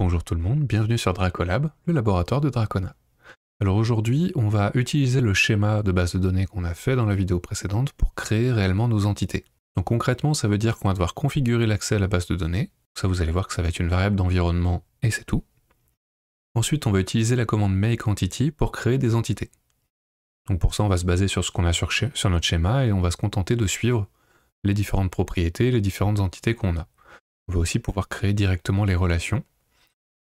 Bonjour tout le monde, bienvenue sur Dracolab, le laboratoire de Dracona. Alors aujourd'hui, on va utiliser le schéma de base de données qu'on a fait dans la vidéo précédente pour créer réellement nos entités. Donc concrètement, ça veut dire qu'on va devoir configurer l'accès à la base de données. Ça, vous allez voir que ça va être une variable d'environnement et c'est tout. Ensuite, on va utiliser la commande make entity pour créer des entités. Donc pour ça, on va se baser sur ce qu'on a sur, sur notre schéma et on va se contenter de suivre les différentes propriétés, les différentes entités qu'on a. On va aussi pouvoir créer directement les relations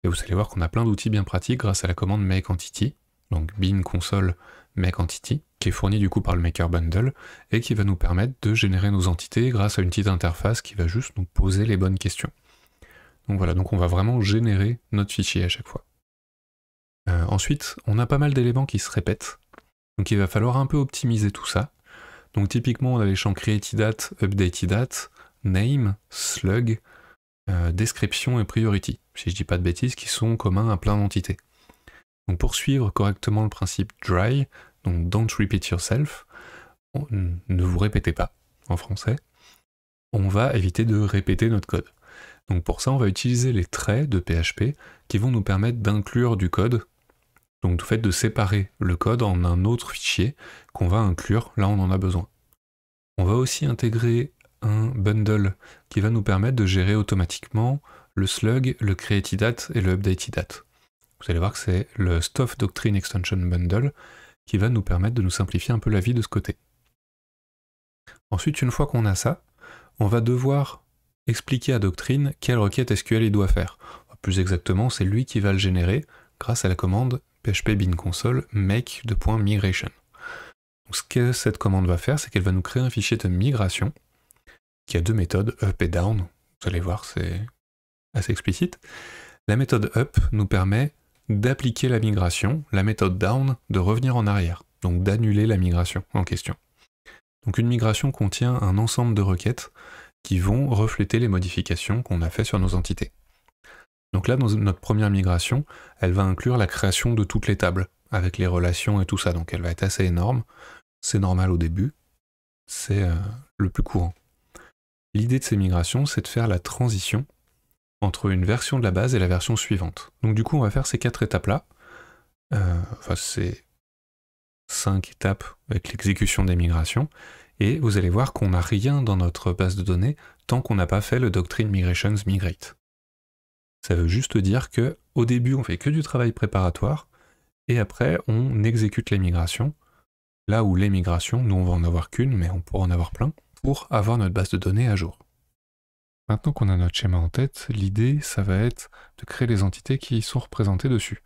et vous allez voir qu'on a plein d'outils bien pratiques grâce à la commande make entity, donc bin console make entity, qui est fournie du coup par le maker bundle et qui va nous permettre de générer nos entités grâce à une petite interface qui va juste nous poser les bonnes questions. Donc voilà, donc on va vraiment générer notre fichier à chaque fois. Euh, ensuite, on a pas mal d'éléments qui se répètent, donc il va falloir un peu optimiser tout ça. Donc typiquement, on a les champs createDate, updateIdate, name, slug, euh, description et priority, si je dis pas de bêtises, qui sont communs à plein d'entités. Donc pour suivre correctement le principe dry, donc don't repeat yourself, ne vous répétez pas en français, on va éviter de répéter notre code. Donc pour ça, on va utiliser les traits de PHP qui vont nous permettre d'inclure du code, donc du fait de séparer le code en un autre fichier qu'on va inclure là on en a besoin. On va aussi intégrer un bundle qui va nous permettre de gérer automatiquement le slug, le createdAt et le updatedAt. Vous allez voir que c'est le Stuff Doctrine Extension Bundle qui va nous permettre de nous simplifier un peu la vie de ce côté. Ensuite, une fois qu'on a ça, on va devoir expliquer à Doctrine quelle requête SQL il doit faire. Plus exactement, c'est lui qui va le générer grâce à la commande php bin console make de .migration. ce que cette commande va faire, c'est qu'elle va nous créer un fichier de migration qui a deux méthodes, up et down. Vous allez voir, c'est assez explicite. La méthode up nous permet d'appliquer la migration, la méthode down de revenir en arrière, donc d'annuler la migration en question. Donc une migration contient un ensemble de requêtes qui vont refléter les modifications qu'on a fait sur nos entités. Donc là, dans notre première migration, elle va inclure la création de toutes les tables, avec les relations et tout ça, donc elle va être assez énorme. C'est normal au début, c'est euh, le plus courant. L'idée de ces migrations, c'est de faire la transition entre une version de la base et la version suivante. Donc du coup, on va faire ces quatre étapes-là. Euh, enfin, c'est cinq étapes avec l'exécution des migrations. Et vous allez voir qu'on n'a rien dans notre base de données tant qu'on n'a pas fait le doctrine migrations migrate. Ça veut juste dire que au début, on fait que du travail préparatoire et après, on exécute les migrations. Là où les migrations, nous on va en avoir qu'une, mais on pourra en avoir plein pour avoir notre base de données à jour. Maintenant qu'on a notre schéma en tête, l'idée, ça va être de créer les entités qui sont représentées dessus.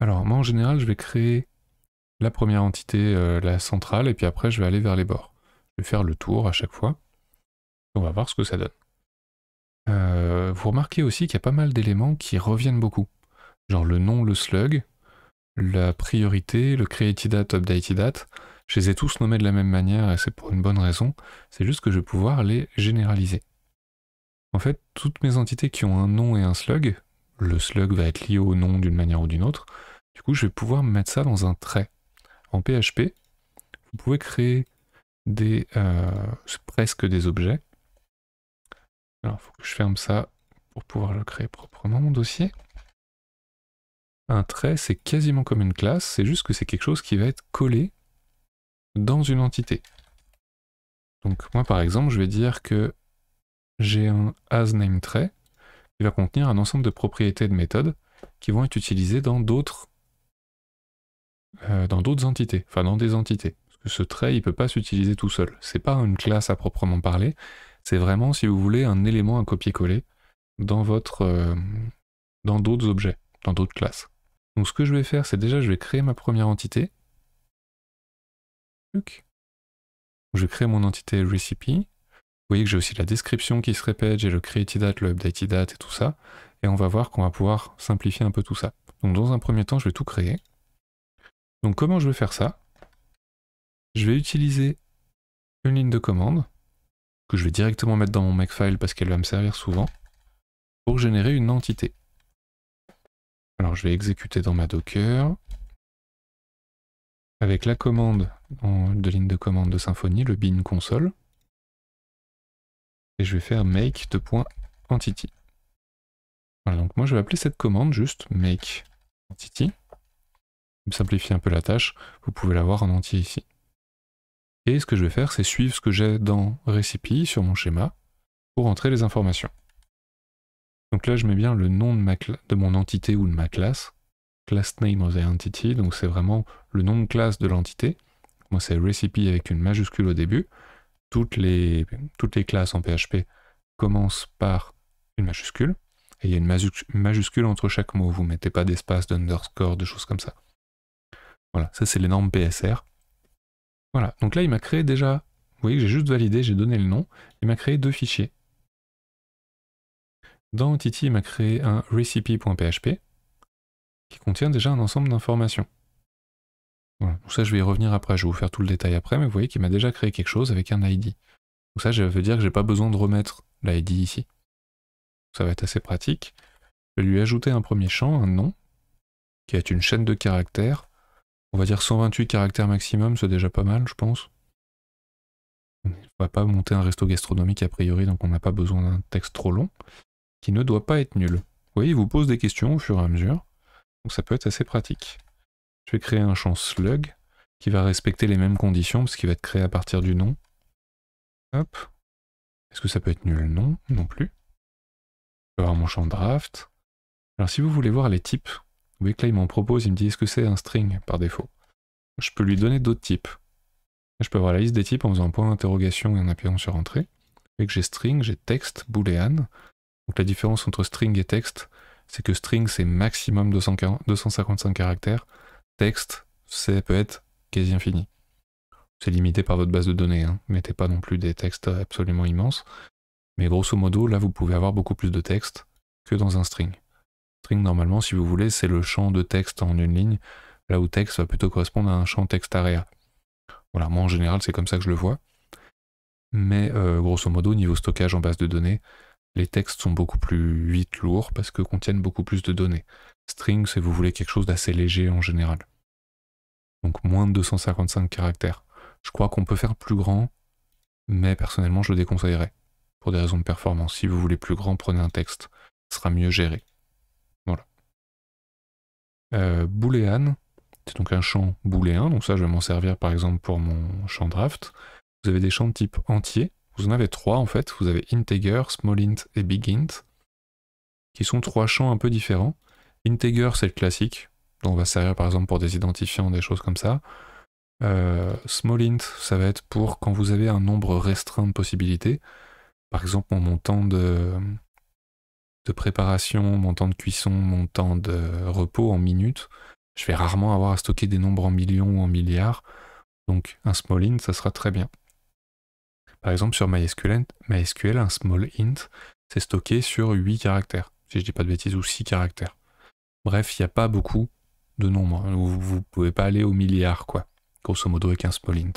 Alors moi, en général, je vais créer la première entité, euh, la centrale, et puis après, je vais aller vers les bords. Je vais faire le tour à chaque fois. On va voir ce que ça donne. Euh, vous remarquez aussi qu'il y a pas mal d'éléments qui reviennent beaucoup. Genre le nom, le slug, la priorité, le created date, date. Je les ai tous nommés de la même manière et c'est pour une bonne raison, c'est juste que je vais pouvoir les généraliser. En fait, toutes mes entités qui ont un nom et un slug, le slug va être lié au nom d'une manière ou d'une autre, du coup je vais pouvoir mettre ça dans un trait. En PHP, vous pouvez créer des euh, presque des objets. Alors il faut que je ferme ça pour pouvoir le créer proprement mon dossier. Un trait, c'est quasiment comme une classe, c'est juste que c'est quelque chose qui va être collé dans une entité. Donc moi par exemple, je vais dire que j'ai un asNameTrait qui va contenir un ensemble de propriétés de méthodes qui vont être utilisées dans d'autres euh, dans d'autres entités, enfin dans des entités. Parce que ce trait, il ne peut pas s'utiliser tout seul. C'est pas une classe à proprement parler, c'est vraiment, si vous voulez, un élément à copier-coller dans votre euh, dans d'autres objets, dans d'autres classes. Donc ce que je vais faire, c'est déjà je vais créer ma première entité, je vais créer mon entité recipe. Vous voyez que j'ai aussi la description qui se répète, j'ai le created date, le updated date et tout ça. Et on va voir qu'on va pouvoir simplifier un peu tout ça. Donc dans un premier temps, je vais tout créer. Donc comment je vais faire ça Je vais utiliser une ligne de commande que je vais directement mettre dans mon makefile parce qu'elle va me servir souvent pour générer une entité. Alors je vais exécuter dans ma docker, avec la commande de ligne de commande de Symfony, le bin console. Et je vais faire make de point entity. donc moi je vais appeler cette commande juste make entity. Je simplifie un peu la tâche, vous pouvez l'avoir en entier ici. Et ce que je vais faire, c'est suivre ce que j'ai dans Recipe sur mon schéma pour entrer les informations. Donc là, je mets bien le nom de, de mon entité ou de ma classe class name of the entity, donc c'est vraiment le nom de classe de l'entité. Moi, c'est recipe avec une majuscule au début. Toutes les, toutes les classes en PHP commencent par une majuscule. Et il y a une majuscule entre chaque mot. Vous ne mettez pas d'espace, d'underscore, de choses comme ça. Voilà, ça c'est les normes PSR. Voilà, donc là il m'a créé déjà, vous voyez que j'ai juste validé, j'ai donné le nom, il m'a créé deux fichiers. Dans Entity, il m'a créé un recipe.php qui contient déjà un ensemble d'informations. ça, je vais y revenir après, je vais vous faire tout le détail après, mais vous voyez qu'il m'a déjà créé quelque chose avec un ID. Donc ça, je veut dire que je n'ai pas besoin de remettre l'ID ici. Ça va être assez pratique. Je vais lui ajouter un premier champ, un nom, qui est une chaîne de caractères. On va dire 128 caractères maximum, c'est déjà pas mal, je pense. On ne va pas monter un resto gastronomique a priori, donc on n'a pas besoin d'un texte trop long, qui ne doit pas être nul. Vous voyez, il vous pose des questions au fur et à mesure. Donc ça peut être assez pratique. Je vais créer un champ slug qui va respecter les mêmes conditions parce qu'il va être créé à partir du nom. Hop. Est-ce que ça peut être nul Non, non plus. Je vais avoir mon champ draft. Alors si vous voulez voir les types, vous voyez que là il m'en propose, il me dit est-ce que c'est un string par défaut. Je peux lui donner d'autres types. Je peux avoir la liste des types en faisant un point d'interrogation et en appuyant sur entrée. voyez que j'ai string, j'ai texte, boolean. Donc la différence entre string et texte, c'est que string, c'est maximum 255 caractères. Texte, c'est peut être quasi infini. C'est limité par votre base de données, hein. mettez pas non plus des textes absolument immenses. Mais grosso modo, là, vous pouvez avoir beaucoup plus de texte que dans un string. String, normalement, si vous voulez, c'est le champ de texte en une ligne, là où texte va plutôt correspondre à un champ texte area. Voilà, moi en général, c'est comme ça que je le vois. Mais euh, grosso modo, niveau stockage en base de données, les textes sont beaucoup plus vite lourds parce que contiennent beaucoup plus de données. String, c'est vous voulez quelque chose d'assez léger en général. Donc moins de 255 caractères. Je crois qu'on peut faire plus grand, mais personnellement je le déconseillerais. Pour des raisons de performance. Si vous voulez plus grand, prenez un texte. Ce sera mieux géré. Voilà. Euh, boolean, c'est donc un champ booléen. Donc ça, je vais m'en servir par exemple pour mon champ draft. Vous avez des champs de type entier, vous en avez trois en fait. Vous avez integer, smallint et bigint, qui sont trois champs un peu différents. Integer, c'est le classique, dont on va servir par exemple pour des identifiants, des choses comme ça. Euh, smallint, ça va être pour quand vous avez un nombre restreint de possibilités. Par exemple, mon temps de, préparation, mon temps de cuisson, mon temps de repos en minutes, je vais rarement avoir à stocker des nombres en millions ou en milliards. Donc un small int, ça sera très bien. Par exemple, sur MySQL, MySQL un small int, c'est stocké sur 8 caractères, si je dis pas de bêtises, ou 6 caractères. Bref, il n'y a pas beaucoup de nombres. Hein. Vous ne pouvez pas aller au milliard, quoi, grosso modo, avec un small int.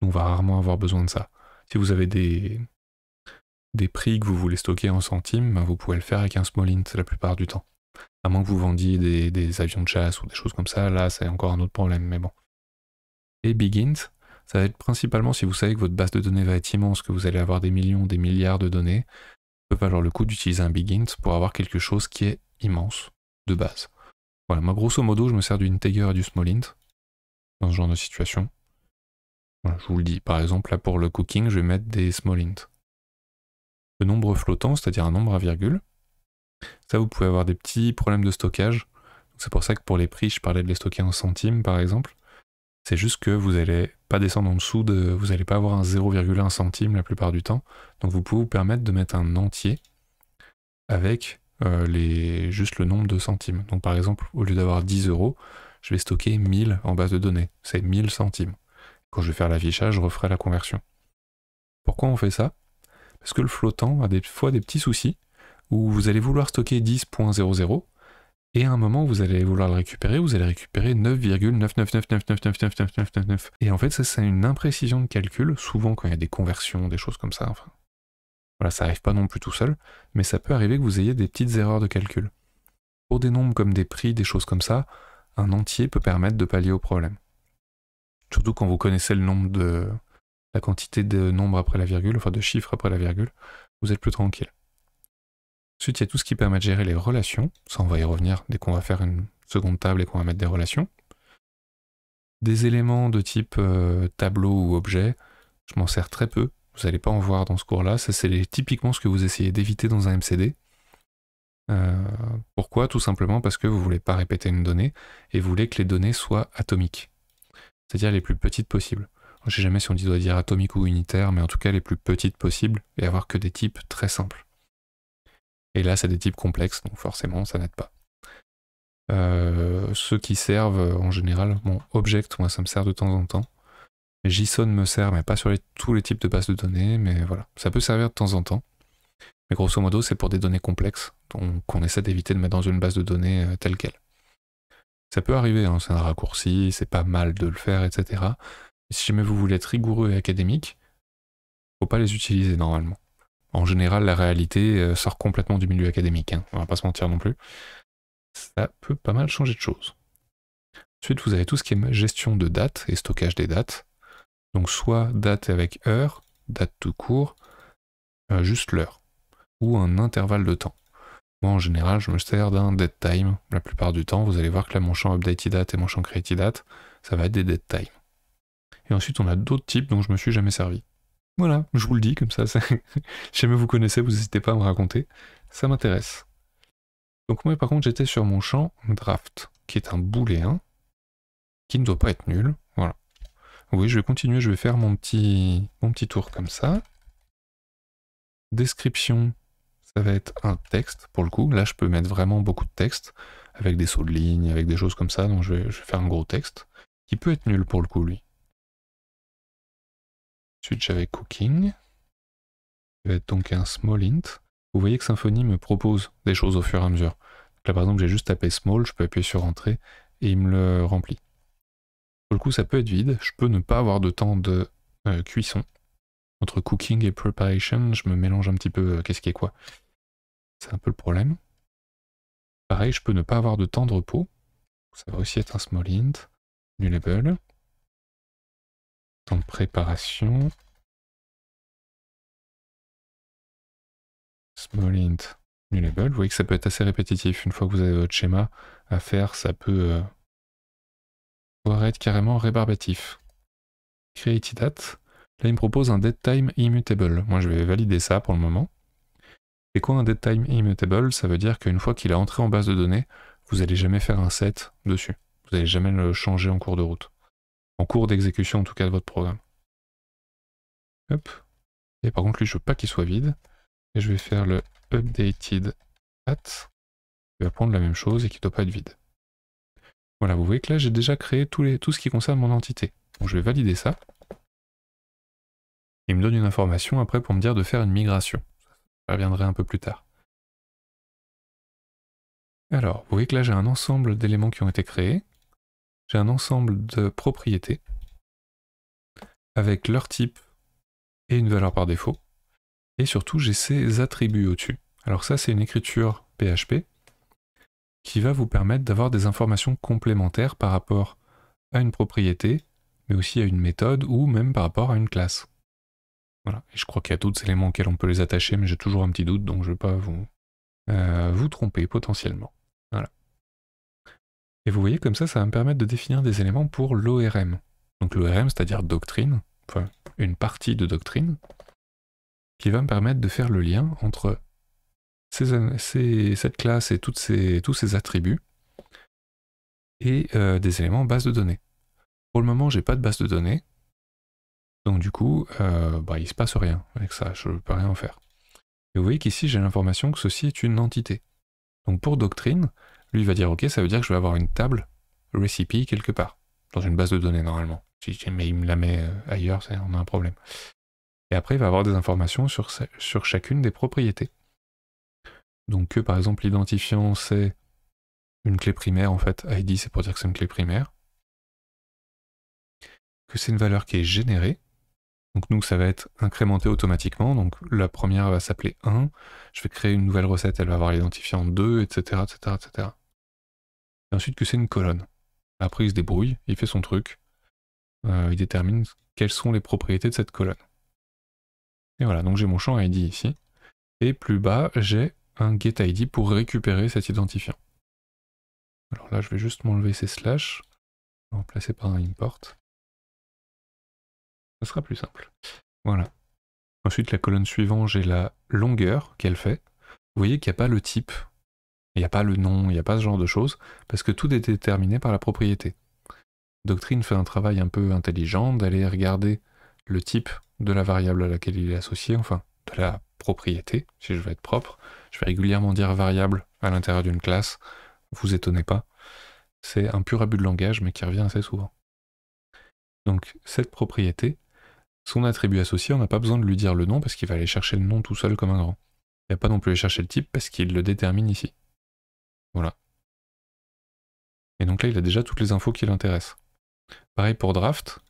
On va rarement avoir besoin de ça. Si vous avez des, des prix que vous voulez stocker en centimes, ben, vous pouvez le faire avec un small int la plupart du temps. À moins que vous vendiez des, des avions de chasse ou des choses comme ça, là c'est encore un autre problème, mais bon. Et big int, ça va être principalement si vous savez que votre base de données va être immense, que vous allez avoir des millions, des milliards de données, ça peut valoir le coup d'utiliser un big int pour avoir quelque chose qui est immense de base. Voilà, moi grosso modo, je me sers du integer et du small int dans ce genre de situation. je vous le dis, par exemple, là pour le cooking, je vais mettre des small int. Le nombre flottant, c'est-à-dire un nombre à virgule, ça vous pouvez avoir des petits problèmes de stockage. C'est pour ça que pour les prix, je parlais de les stocker en centimes par exemple. C'est juste que vous n'allez pas descendre en dessous de. Vous n'allez pas avoir un 0,1 centime la plupart du temps. Donc vous pouvez vous permettre de mettre un entier avec euh, les, juste le nombre de centimes. Donc par exemple, au lieu d'avoir 10 euros, je vais stocker 1000 en base de données. C'est 1000 centimes. Quand je vais faire l'affichage, je referai la conversion. Pourquoi on fait ça Parce que le flottant a des fois des petits soucis où vous allez vouloir stocker 10.00 et à un moment, vous allez vouloir le récupérer, vous allez récupérer 9,99999999. Et en fait, ça, c'est une imprécision de calcul, souvent quand il y a des conversions, des choses comme ça. Enfin, voilà, ça arrive pas non plus tout seul, mais ça peut arriver que vous ayez des petites erreurs de calcul. Pour des nombres comme des prix, des choses comme ça, un entier peut permettre de pallier au problème. Surtout quand vous connaissez le nombre de. la quantité de nombres après la virgule, enfin de chiffres après la virgule, vous êtes plus tranquille. Ensuite, il y a tout ce qui permet de gérer les relations. Ça, on va y revenir dès qu'on va faire une seconde table et qu'on va mettre des relations. Des éléments de type euh, tableau ou objet, je m'en sers très peu. Vous n'allez pas en voir dans ce cours-là. Ça, c'est typiquement ce que vous essayez d'éviter dans un MCD. Euh, pourquoi Tout simplement parce que vous ne voulez pas répéter une donnée et vous voulez que les données soient atomiques, c'est-à-dire les plus petites possibles. Je ne sais jamais si on doit dire atomique ou unitaire, mais en tout cas les plus petites possibles et avoir que des types très simples. Et là, c'est des types complexes, donc forcément, ça n'aide pas. Euh, ceux qui servent euh, en général, mon object, moi ça me sert de temps en temps. JSON me sert, mais pas sur tous les types de bases de données, mais voilà, ça peut servir de temps en temps. Mais grosso modo, c'est pour des données complexes donc on essaie d'éviter de mettre dans une base de données euh, telle qu'elle. Ça peut arriver, hein, c'est un raccourci, c'est pas mal de le faire, etc. si jamais vous voulez être rigoureux et académique, faut pas les utiliser normalement en général, la réalité euh, sort complètement du milieu académique. Hein, on va pas se mentir non plus. Ça peut pas mal changer de choses. Ensuite, vous avez tout ce qui est gestion de dates et stockage des dates. Donc soit date avec heure, date tout court, euh, juste l'heure, ou un intervalle de temps. Moi, en général, je me sers d'un dead time la plupart du temps. Vous allez voir que là, mon champ date et mon champ date, ça va être des dead time. Et ensuite, on a d'autres types dont je me suis jamais servi. Voilà, je vous le dis comme ça. si jamais vous connaissez, vous n'hésitez pas à me raconter. Ça m'intéresse. Donc moi par contre j'étais sur mon champ draft, qui est un boulet 1, qui ne doit pas être nul. Voilà. Oui, je vais continuer, je vais faire mon petit, mon petit tour comme ça. Description, ça va être un texte pour le coup. Là je peux mettre vraiment beaucoup de texte, avec des sauts de ligne, avec des choses comme ça, donc je vais, je vais faire un gros texte, qui peut être nul pour le coup lui. Ensuite, j'avais Cooking, qui va être donc un small int. Vous voyez que Symfony me propose des choses au fur et à mesure. là, par exemple, j'ai juste tapé small, je peux appuyer sur entrée et il me le remplit. Pour le coup, ça peut être vide. Je peux ne pas avoir de temps de euh, cuisson. Entre cooking et preparation, je me mélange un petit peu euh, qu'est-ce qui est quoi. C'est un peu le problème. Pareil, je peux ne pas avoir de temps de repos. Ça va aussi être un small int, du label. Temps préparation. Small int, Vous voyez que ça peut être assez répétitif. Une fois que vous avez votre schéma à faire, ça peut euh, pouvoir être carrément rébarbatif. Create date. Là, il me propose un dead time immutable. Moi, je vais valider ça pour le moment. C'est quoi un dead time immutable Ça veut dire qu'une fois qu'il a entré en base de données, vous n'allez jamais faire un set dessus. Vous n'allez jamais le changer en cours de route en cours d'exécution en tout cas de votre programme. Hop. Et par contre, lui, je veux pas qu'il soit vide. Et je vais faire le updated at Je va prendre la même chose et qui doit pas être vide. Voilà, vous voyez que là, j'ai déjà créé tout, les, tout ce qui concerne mon entité. je vais valider ça. Il me donne une information après pour me dire de faire une migration. Je reviendrai un peu plus tard. Alors, vous voyez que là, j'ai un ensemble d'éléments qui ont été créés j'ai un ensemble de propriétés avec leur type et une valeur par défaut. Et surtout, j'ai ces attributs au-dessus. Alors ça, c'est une écriture PHP qui va vous permettre d'avoir des informations complémentaires par rapport à une propriété, mais aussi à une méthode ou même par rapport à une classe. Voilà, et je crois qu'il y a d'autres éléments auxquels on peut les attacher, mais j'ai toujours un petit doute, donc je ne vais pas vous, euh, vous tromper potentiellement. Et vous voyez, comme ça, ça va me permettre de définir des éléments pour l'ORM. Donc l'ORM, c'est-à-dire doctrine, enfin une partie de doctrine, qui va me permettre de faire le lien entre cette classe et tous ses attributs et euh, des éléments base de données. Pour le moment, j'ai pas de base de données, donc du coup, il euh, ne bah, il se passe rien avec ça, je ne peux rien en faire. Et vous voyez qu'ici, j'ai l'information que ceci est une entité. Donc pour doctrine, lui va dire, ok, ça veut dire que je vais avoir une table recipe quelque part, dans une base de données normalement. Si mais il me la met euh, ailleurs, on a un problème. Et après, il va avoir des informations sur, chacune des propriétés. Donc que euh, par exemple l'identifiant c'est une clé primaire en fait, ID c'est pour dire que c'est une clé primaire, que c'est une valeur qui est générée, donc nous ça va être incrémenté automatiquement, donc la première va s'appeler 1, je vais créer une nouvelle recette, elle va avoir l'identifiant 2, etc., etc., etc ensuite que c'est une colonne. Après, il se débrouille, il fait son truc, euh, il détermine quelles sont les propriétés de cette colonne. Et voilà, donc j'ai mon champ ID ici, et plus bas, j'ai un get ID pour récupérer cet identifiant. Alors là, je vais juste m'enlever ces slash, remplacer par un import. Ce sera plus simple. Voilà. Ensuite, la colonne suivante, j'ai la longueur qu'elle fait. Vous voyez qu'il n'y a pas le type il n'y a pas le nom, il n'y a pas ce genre de choses, parce que tout est déterminé par la propriété. Doctrine fait un travail un peu intelligent d'aller regarder le type de la variable à laquelle il est associé, enfin, de la propriété, si je veux être propre. Je vais régulièrement dire variable à l'intérieur d'une classe, vous étonnez pas. C'est un pur abus de langage, mais qui revient assez souvent. Donc, cette propriété, son attribut associé, on n'a pas besoin de lui dire le nom, parce qu'il va aller chercher le nom tout seul comme un grand. Il n'y a pas non plus aller chercher le type, parce qu'il le détermine ici. Voilà. Et donc là, il a déjà toutes les infos qui l'intéressent. Pareil pour draft, vous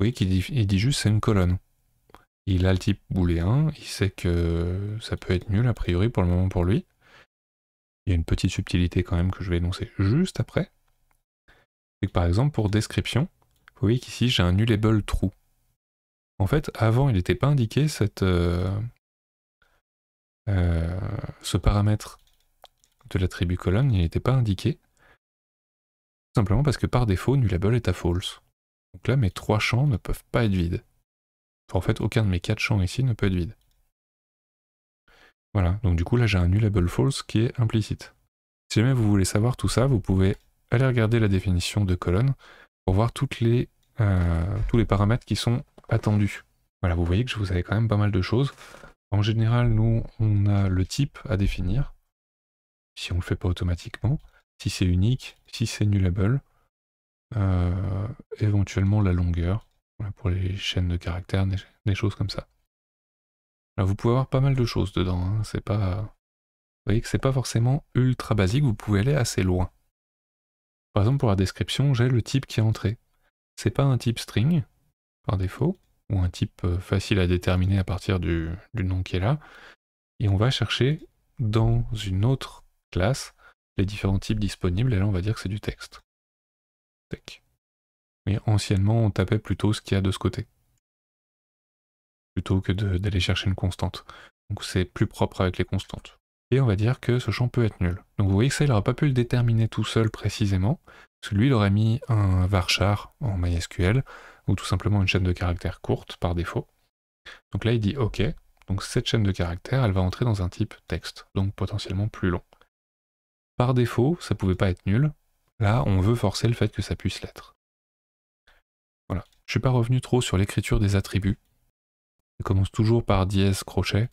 voyez qu'il dit, il dit juste c'est une colonne. Il a le type booléen, il sait que ça peut être nul a priori pour le moment pour lui. Il y a une petite subtilité quand même que je vais énoncer juste après. C'est que par exemple pour description, vous voyez qu'ici j'ai un nullable true. En fait, avant il n'était pas indiqué cette, euh, euh, ce paramètre de la tribu colonne, il n'était pas indiqué. Tout simplement parce que par défaut, nullable est à false. Donc là, mes trois champs ne peuvent pas être vides. en fait, aucun de mes quatre champs ici ne peut être vide. Voilà, donc du coup là j'ai un nullable false qui est implicite. Si jamais vous voulez savoir tout ça, vous pouvez aller regarder la définition de colonne pour voir toutes les, euh, tous les paramètres qui sont attendus. Voilà, vous voyez que je vous avais quand même pas mal de choses. En général, nous, on a le type à définir, si on le fait pas automatiquement, si c'est unique, si c'est nullable, euh, éventuellement la longueur, pour les chaînes de caractères, des, choses comme ça. Alors vous pouvez avoir pas mal de choses dedans, hein. c'est pas... Vous voyez que c'est pas forcément ultra basique, vous pouvez aller assez loin. Par exemple pour la description, j'ai le type qui est entré. C'est pas un type string, par défaut, ou un type euh, facile à déterminer à partir du, du nom qui est là, et on va chercher dans une autre classe, les différents types disponibles, et là on va dire que c'est du texte. Mais anciennement, on tapait plutôt ce qu'il y a de ce côté, plutôt que d'aller chercher une constante. Donc c'est plus propre avec les constantes. Et on va dire que ce champ peut être nul. Donc vous voyez que ça, il n'aurait pas pu le déterminer tout seul précisément, parce que lui, il aurait mis un varchar en MySQL, ou tout simplement une chaîne de caractères courte par défaut. Donc là, il dit OK, donc cette chaîne de caractères, elle va entrer dans un type texte, donc potentiellement plus long. Par défaut, ça pouvait pas être nul. Là, on veut forcer le fait que ça puisse l'être. Voilà. Je suis pas revenu trop sur l'écriture des attributs. Je commence toujours par dièse crochet.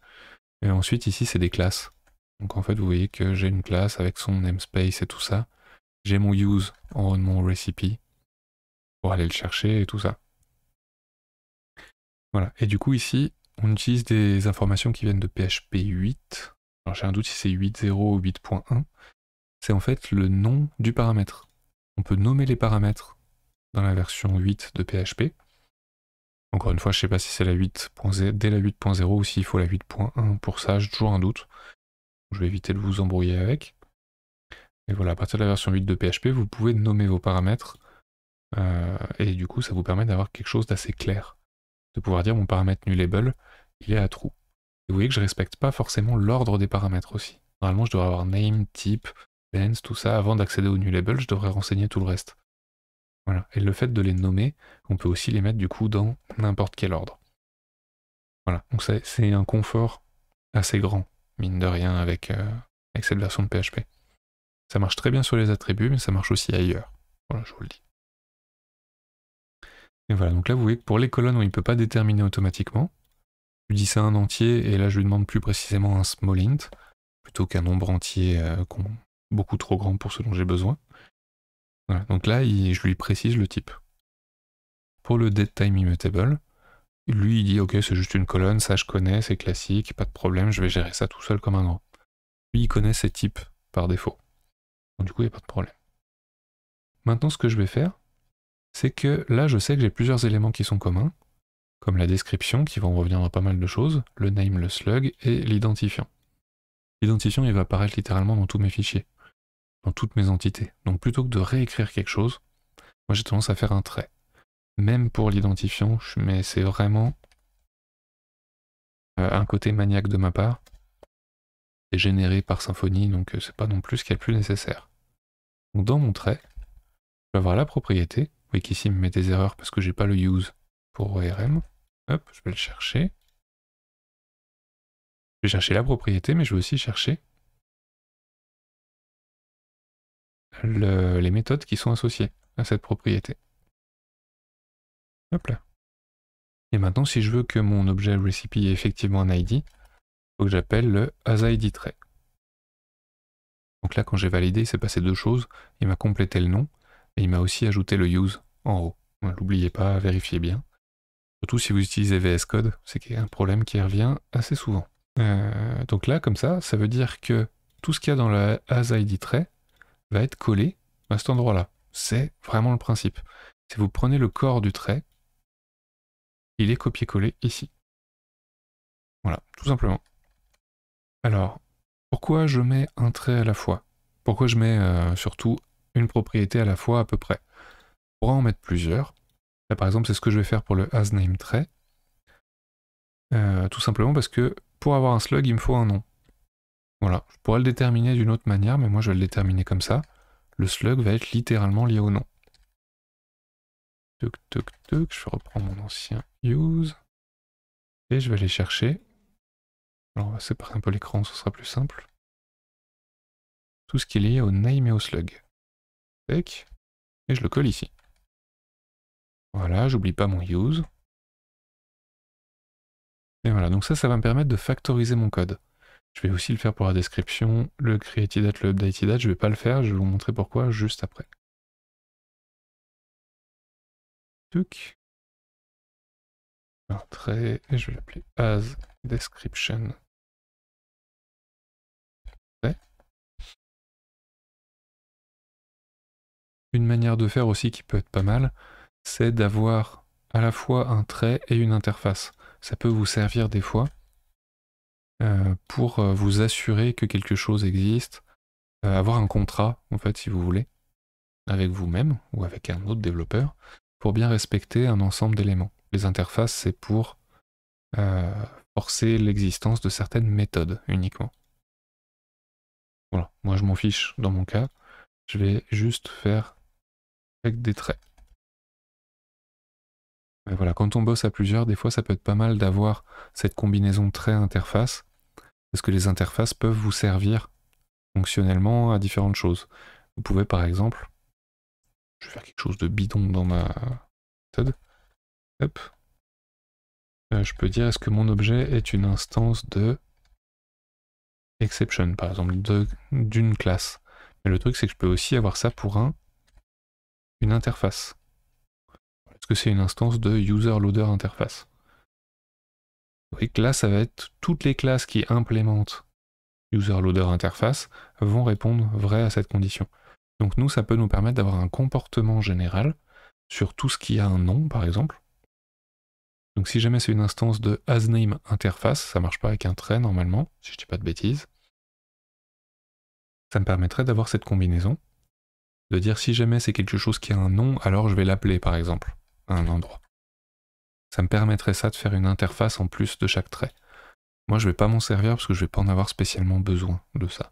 Et ensuite, ici, c'est des classes. Donc en fait, vous voyez que j'ai une classe avec son namespace et tout ça. J'ai mon use en mon recipe pour aller le chercher et tout ça. Voilà. Et du coup, ici, on utilise des informations qui viennent de PHP 8. Alors j'ai un doute si c'est 8.0 ou 8.1, c'est en fait le nom du paramètre. On peut nommer les paramètres dans la version 8 de PHP. Encore une fois, je ne sais pas si c'est la 8.0, dès la 8.0 ou s'il faut la 8.1 pour ça, j'ai toujours un doute. Je vais éviter de vous embrouiller avec. Et voilà, à partir de la version 8 de PHP, vous pouvez nommer vos paramètres. Euh, et du coup, ça vous permet d'avoir quelque chose d'assez clair. De pouvoir dire mon paramètre nullable, il est à trou. Et vous voyez que je ne respecte pas forcément l'ordre des paramètres aussi. Normalement, je devrais avoir name, type, tout ça, avant d'accéder au new label, je devrais renseigner tout le reste. Voilà. Et le fait de les nommer, on peut aussi les mettre du coup dans n'importe quel ordre. Voilà. Donc c'est un confort assez grand, mine de rien, avec, euh, cette version de PHP. Ça marche très bien sur les attributs, mais ça marche aussi ailleurs. Voilà, je vous le dis. Et voilà, donc là vous voyez que pour les colonnes on il ne peut pas déterminer automatiquement, je dis ça un entier et là je lui demande plus précisément un small int plutôt qu'un nombre entier euh, qu'on beaucoup trop grand pour ce dont j'ai besoin. donc là, je lui précise le type. Pour le DateTime Immutable, lui, il dit Ok, c'est juste une colonne, ça je connais, c'est classique, pas de problème, je vais gérer ça tout seul comme un grand. Lui, il connaît ses types par défaut. Donc, du coup, il n'y a pas de problème. Maintenant, ce que je vais faire, c'est que là, je sais que j'ai plusieurs éléments qui sont communs, comme la description, qui va revenir dans pas mal de choses, le name, le slug et l'identifiant. L'identifiant, il va apparaître littéralement dans tous mes fichiers dans toutes mes entités. Donc plutôt que de réécrire quelque chose, moi j'ai tendance à faire un trait. Même pour l'identifiant, mais c'est vraiment euh, un côté maniaque de ma part. C'est généré par Symfony, donc euh, c'est pas non plus ce qui est plus nécessaire. dans mon trait, je vais avoir la propriété. Vous voyez qu'ici il me met des erreurs parce que j'ai pas le use pour ORM. Hop, je vais le chercher. Je vais chercher la propriété, mais je vais aussi chercher les méthodes qui sont associées à cette propriété. Hop là. Et maintenant, si je veux que mon objet recipe ait effectivement un ID, il faut que j'appelle le asIDTray. Donc là, quand j'ai validé, il s'est passé deux choses. Il m'a complété le nom et il m'a aussi ajouté le use en haut. N'oubliez pas, vérifiez bien. Surtout si vous utilisez VS Code, c'est un problème qui revient assez souvent. Euh, donc là, comme ça, ça veut dire que tout ce qu'il y a dans le asIDTray, va être collé à cet endroit-là. C'est vraiment le principe. Si vous prenez le corps du trait, il est copié-collé ici. Voilà, tout simplement. Alors, pourquoi je mets un trait à la fois Pourquoi je mets euh, surtout une propriété à la fois à peu près On pourra en mettre plusieurs. Là, par exemple, c'est ce que je vais faire pour le asName trait. Euh, tout simplement parce que pour avoir un slug, il me faut un nom. Voilà, je pourrais le déterminer d'une autre manière, mais moi je vais le déterminer comme ça. Le slug va être littéralement lié au nom. je reprends mon ancien use. Et je vais aller chercher. Alors on va séparer un peu l'écran, ce sera plus simple. Tout ce qui est lié au name et au slug. Et je le colle ici. Voilà, j'oublie pas mon use. Et voilà, donc ça, ça va me permettre de factoriser mon code. Je vais aussi le faire pour la description. Le created at, le updated je ne vais pas le faire, je vais vous montrer pourquoi juste après. Un trait, et je vais l'appeler as description. Une manière de faire aussi qui peut être pas mal, c'est d'avoir à la fois un trait et une interface. Ça peut vous servir des fois euh, pour euh, vous assurer que quelque chose existe, euh, avoir un contrat, en fait, si vous voulez, avec vous-même ou avec un autre développeur, pour bien respecter un ensemble d'éléments. Les interfaces, c'est pour forcer l'existence de certaines méthodes uniquement. Voilà, moi je m'en fiche dans mon cas, je vais juste faire avec des traits. Mais voilà, quand on bosse à plusieurs, des fois ça peut être pas mal d'avoir cette combinaison traits interface est-ce que les interfaces peuvent vous servir fonctionnellement à différentes choses. Vous pouvez par exemple, je vais faire quelque chose de bidon dans ma méthode. Hop. Euh, je peux dire est-ce que mon objet est une instance de exception, par exemple, d'une classe. Mais le truc, c'est que je peux aussi avoir ça pour un, une interface. Est-ce que c'est une instance de user loader interface et que là, ça va être toutes les classes qui implémentent user interface vont répondre vrai à cette condition. Donc nous, ça peut nous permettre d'avoir un comportement général sur tout ce qui a un nom, par exemple. Donc si jamais c'est une instance de asName interface, ça marche pas avec un trait normalement, si je dis pas de bêtises. Ça me permettrait d'avoir cette combinaison, de dire si jamais c'est quelque chose qui a un nom, alors je vais l'appeler par exemple, à un endroit ça me permettrait ça de faire une interface en plus de chaque trait. Moi, je ne vais pas m'en servir parce que je ne vais pas en avoir spécialement besoin de ça.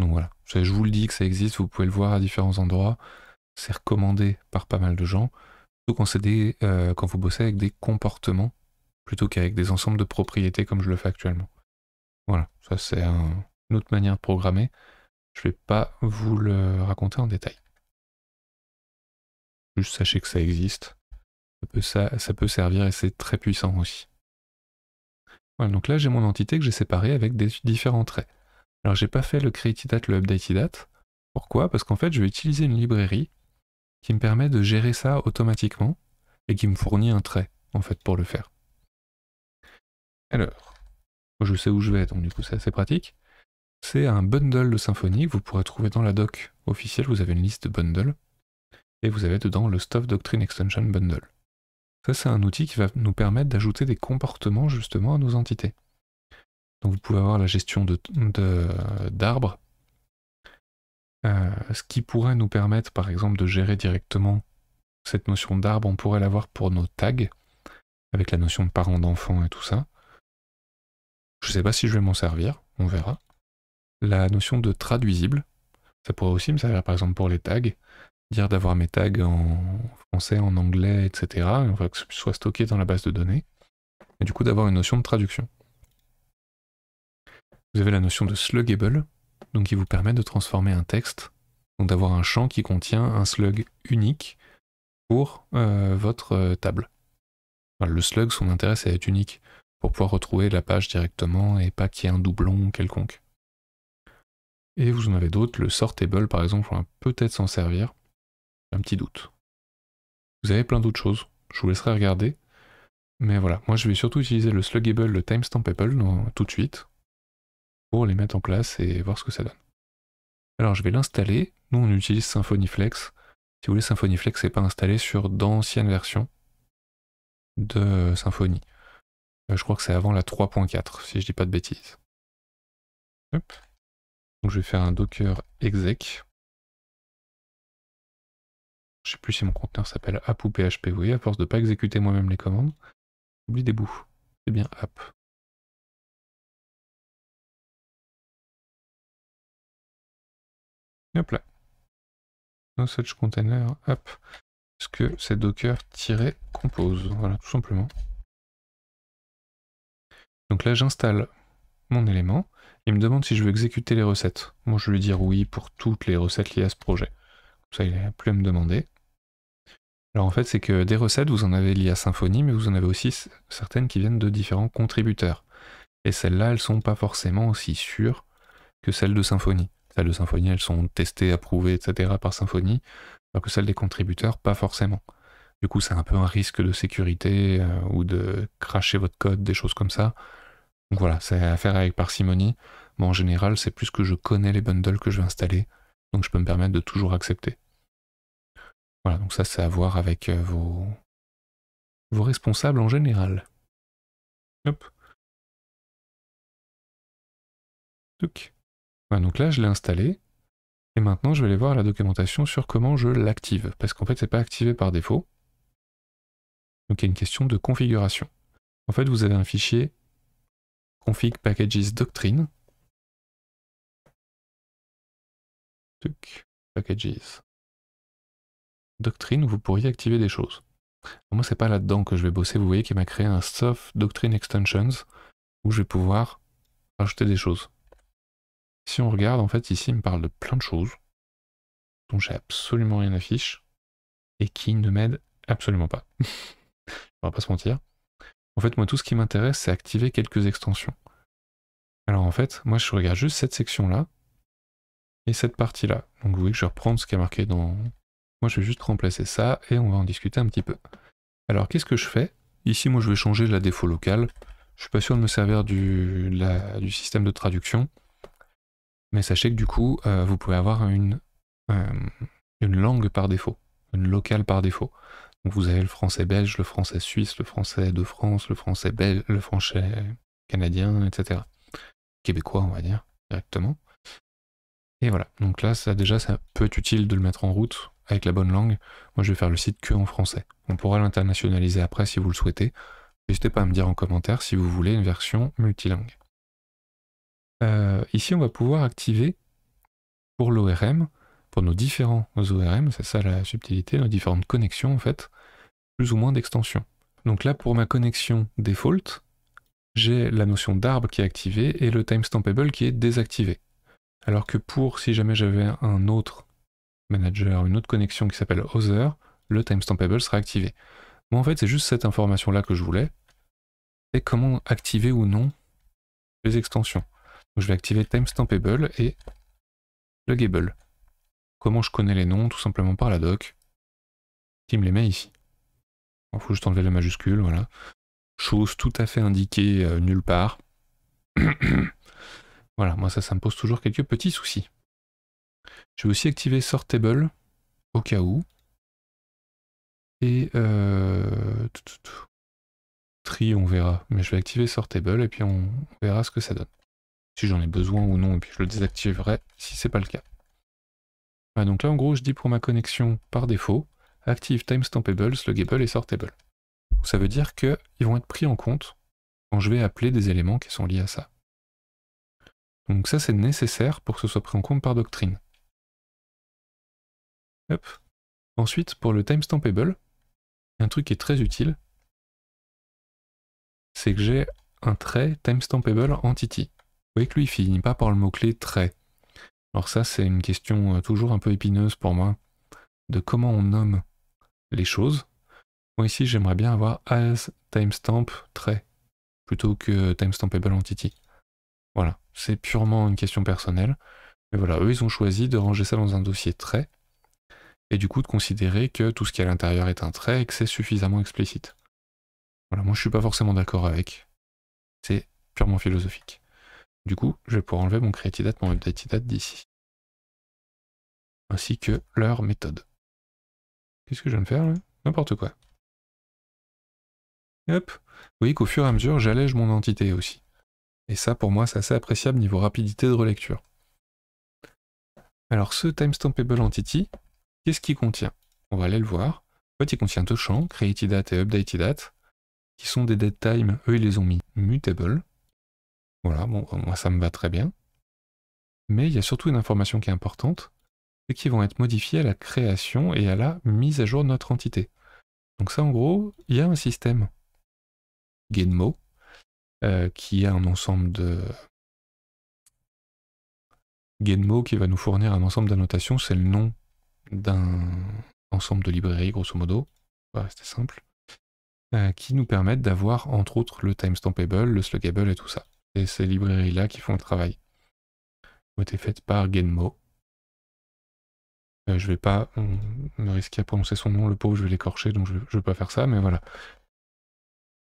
Donc voilà, je vous le dis que ça existe, vous pouvez le voir à différents endroits. C'est recommandé par pas mal de gens, surtout quand, euh, quand vous bossez avec des comportements plutôt qu'avec des ensembles de propriétés comme je le fais actuellement. Voilà, ça c'est une autre manière de programmer. Je ne vais pas vous le raconter en détail. Juste sachez que ça existe ça, peut servir et c'est très puissant aussi. Voilà, donc là j'ai mon entité que j'ai séparée avec des différents traits. Alors j'ai pas fait le date le date. Pourquoi Parce qu'en fait je vais utiliser une librairie qui me permet de gérer ça automatiquement et qui me fournit un trait en fait pour le faire. Alors, je sais où je vais, donc du coup c'est assez pratique. C'est un bundle de Symfony que vous pourrez trouver dans la doc officielle, vous avez une liste de bundles, et vous avez dedans le Stuff Doctrine Extension Bundle. Ça, c'est un outil qui va nous permettre d'ajouter des comportements justement à nos entités. Donc vous pouvez avoir la gestion d'arbres, de, euh, ce qui pourrait nous permettre par exemple de gérer directement cette notion d'arbre, on pourrait l'avoir pour nos tags, avec la notion de parents d'enfants et tout ça. Je ne sais pas si je vais m'en servir, on verra. La notion de traduisible, ça pourrait aussi me servir par exemple pour les tags, dire d'avoir mes tags en français, en anglais, etc. Enfin, que ce soit stocké dans la base de données. Et du coup, d'avoir une notion de traduction. Vous avez la notion de sluggable, donc qui vous permet de transformer un texte, donc d'avoir un champ qui contient un slug unique pour euh, votre euh, table. le slug, son intérêt, c'est d'être unique pour pouvoir retrouver la page directement et pas qu'il y ait un doublon quelconque. Et vous en avez d'autres, le sortable par exemple, on va peut-être s'en servir petit doute. Vous avez plein d'autres choses, je vous laisserai regarder. Mais voilà, moi je vais surtout utiliser le Sluggable, le Timestampable tout de suite, pour les mettre en place et voir ce que ça donne. Alors je vais l'installer, nous on utilise Symfony Flex. Si vous voulez, Symfony Flex n'est pas installé sur d'anciennes versions de Symfony. Euh, je crois que c'est avant la 3.4, si je dis pas de bêtises. Donc je vais faire un docker exec je ne sais plus si mon conteneur s'appelle app ou php. Vous voyez, à force de ne pas exécuter moi-même les commandes, j'oublie des bouts. C'est bien app. Hop là. No such container, app. ce que c'est docker-compose. Voilà, tout simplement. Donc là, j'installe mon élément. Il me demande si je veux exécuter les recettes. Moi, je vais lui dire oui pour toutes les recettes liées à ce projet. Comme ça, il n'a plus à me demander. Alors en fait, c'est que des recettes, vous en avez liées à Symfony, mais vous en avez aussi certaines qui viennent de différents contributeurs. Et celles-là, elles sont pas forcément aussi sûres que celles de Symfony. Celles de Symfony, elles sont testées, approuvées, etc. par Symfony, alors que celles des contributeurs, pas forcément. Du coup, c'est un peu un risque de sécurité euh, ou de cracher votre code, des choses comme ça. Donc voilà, c'est à faire avec parcimonie. Mais en général, c'est plus que je connais les bundles que je vais installer, donc je peux me permettre de toujours accepter. Voilà, donc ça, c'est à voir avec euh, vos, vos responsables en général. Hop. Voilà, donc là, je l'ai installé. Et maintenant, je vais aller voir la documentation sur comment je l'active. Parce qu'en fait, c'est pas activé par défaut. Donc il y a une question de configuration. En fait, vous avez un fichier config packages doctrine. packages doctrine où vous pourriez activer des choses. Moi, c'est pas là-dedans que je vais bosser. Vous voyez qu'il m'a créé un stuff doctrine extensions où je vais pouvoir rajouter des choses. Si on regarde, en fait, ici, il me parle de plein de choses dont j'ai absolument rien à fiche et qui ne m'aident absolument pas. on va pas se mentir. En fait, moi, tout ce qui m'intéresse, c'est activer quelques extensions. Alors, en fait, moi, je regarde juste cette section-là et cette partie-là. Donc, vous voyez que je vais reprendre ce qui est marqué dans moi, je vais juste remplacer ça et on va en discuter un petit peu. Alors, qu'est-ce que je fais Ici, moi, je vais changer la défaut locale. Je suis pas sûr de me servir du, du système de traduction. Mais sachez que du coup, euh, vous pouvez avoir une, euh, une langue par défaut, une locale par défaut. vous avez le français belge, le français suisse, le français de France, le français belge, le français canadien, etc. Québécois, on va dire, directement. Et voilà. Donc là, ça déjà, ça peut être utile de le mettre en route avec la bonne langue. Moi, je vais faire le site que en français. On pourra l'internationaliser après si vous le souhaitez. N'hésitez pas à me dire en commentaire si vous voulez une version multilingue. Euh, ici, on va pouvoir activer pour l'ORM, pour nos différents ORM, c'est ça la subtilité, nos différentes connexions en fait, plus ou moins d'extensions. Donc là, pour ma connexion default, j'ai la notion d'arbre qui est activée et le timestampable qui est désactivé. Alors que pour, si jamais j'avais un autre manager une autre connexion qui s'appelle other, le timestampable sera activé. Moi en fait c'est juste cette information là que je voulais, et comment activer ou non les extensions. je vais activer timestampable et pluggable. Comment je connais les noms Tout simplement par la doc, qui me les met ici. Il faut juste enlever la majuscule, voilà. Chose tout à fait indiquée euh, nulle part. voilà, moi ça, ça me pose toujours quelques petits soucis. Je vais aussi activer sortable au cas où. Et euh, tri, on verra. Mais je vais activer sortable et puis on verra ce que ça donne. Si j'en ai besoin ou non, et puis je le désactiverai si c'est pas le cas. donc là en gros je dis pour ma connexion par défaut, active timestampables, sluggable et sortable. ça veut dire qu'ils vont être pris en compte quand je vais appeler des éléments qui sont liés à ça. Donc ça c'est nécessaire pour que ce soit pris en compte par doctrine. Ensuite, pour le timestampable, un truc qui est très utile, c'est que j'ai un trait timestampable entity. Vous voyez que lui, il finit pas par le mot-clé trait. Alors ça, c'est une question euh, toujours un peu épineuse pour moi, de comment on nomme les choses. Moi ici, j'aimerais bien avoir as timestamp trait, plutôt que timestampable entity. Voilà, c'est purement une question personnelle. Mais voilà, eux, ils ont choisi de ranger ça dans un dossier trait, et du coup de considérer que tout ce qui est à l'intérieur est un trait et que c'est suffisamment explicite. Voilà, moi je suis pas forcément d'accord avec. C'est purement philosophique. Du coup, je vais pouvoir enlever mon date, mon date d'ici. Ainsi que leur méthode. Qu'est-ce que je viens de faire là N'importe quoi. Hop. Vous voyez qu'au fur et à mesure, j'allège mon entité aussi. Et ça, pour moi, c'est assez appréciable niveau rapidité de relecture. Alors ce timestampable entity, Qu'est-ce qu'il contient On va aller le voir. En fait, il contient deux champs, createdate et updatedate, qui sont des dead time. Eux, ils les ont mis mutable. Voilà, bon, moi, ça me va très bien. Mais il y a surtout une information qui est importante, c'est qu'ils vont être modifiés à la création et à la mise à jour de notre entité. Donc ça, en gros, il y a un système Genmo, euh, qui a un ensemble de... Genmo qui va nous fournir un ensemble d'annotations, c'est le nom d'un ensemble de librairies, grosso modo, on rester simple, euh, qui nous permettent d'avoir entre autres le timestampable, le sluggable et tout ça. Et ces librairies-là qui font le travail. Ont été faites par Genmo. Euh, je vais pas me risquer à prononcer son nom, le pauvre, je vais l'écorcher, donc je, ne vais pas faire ça, mais voilà.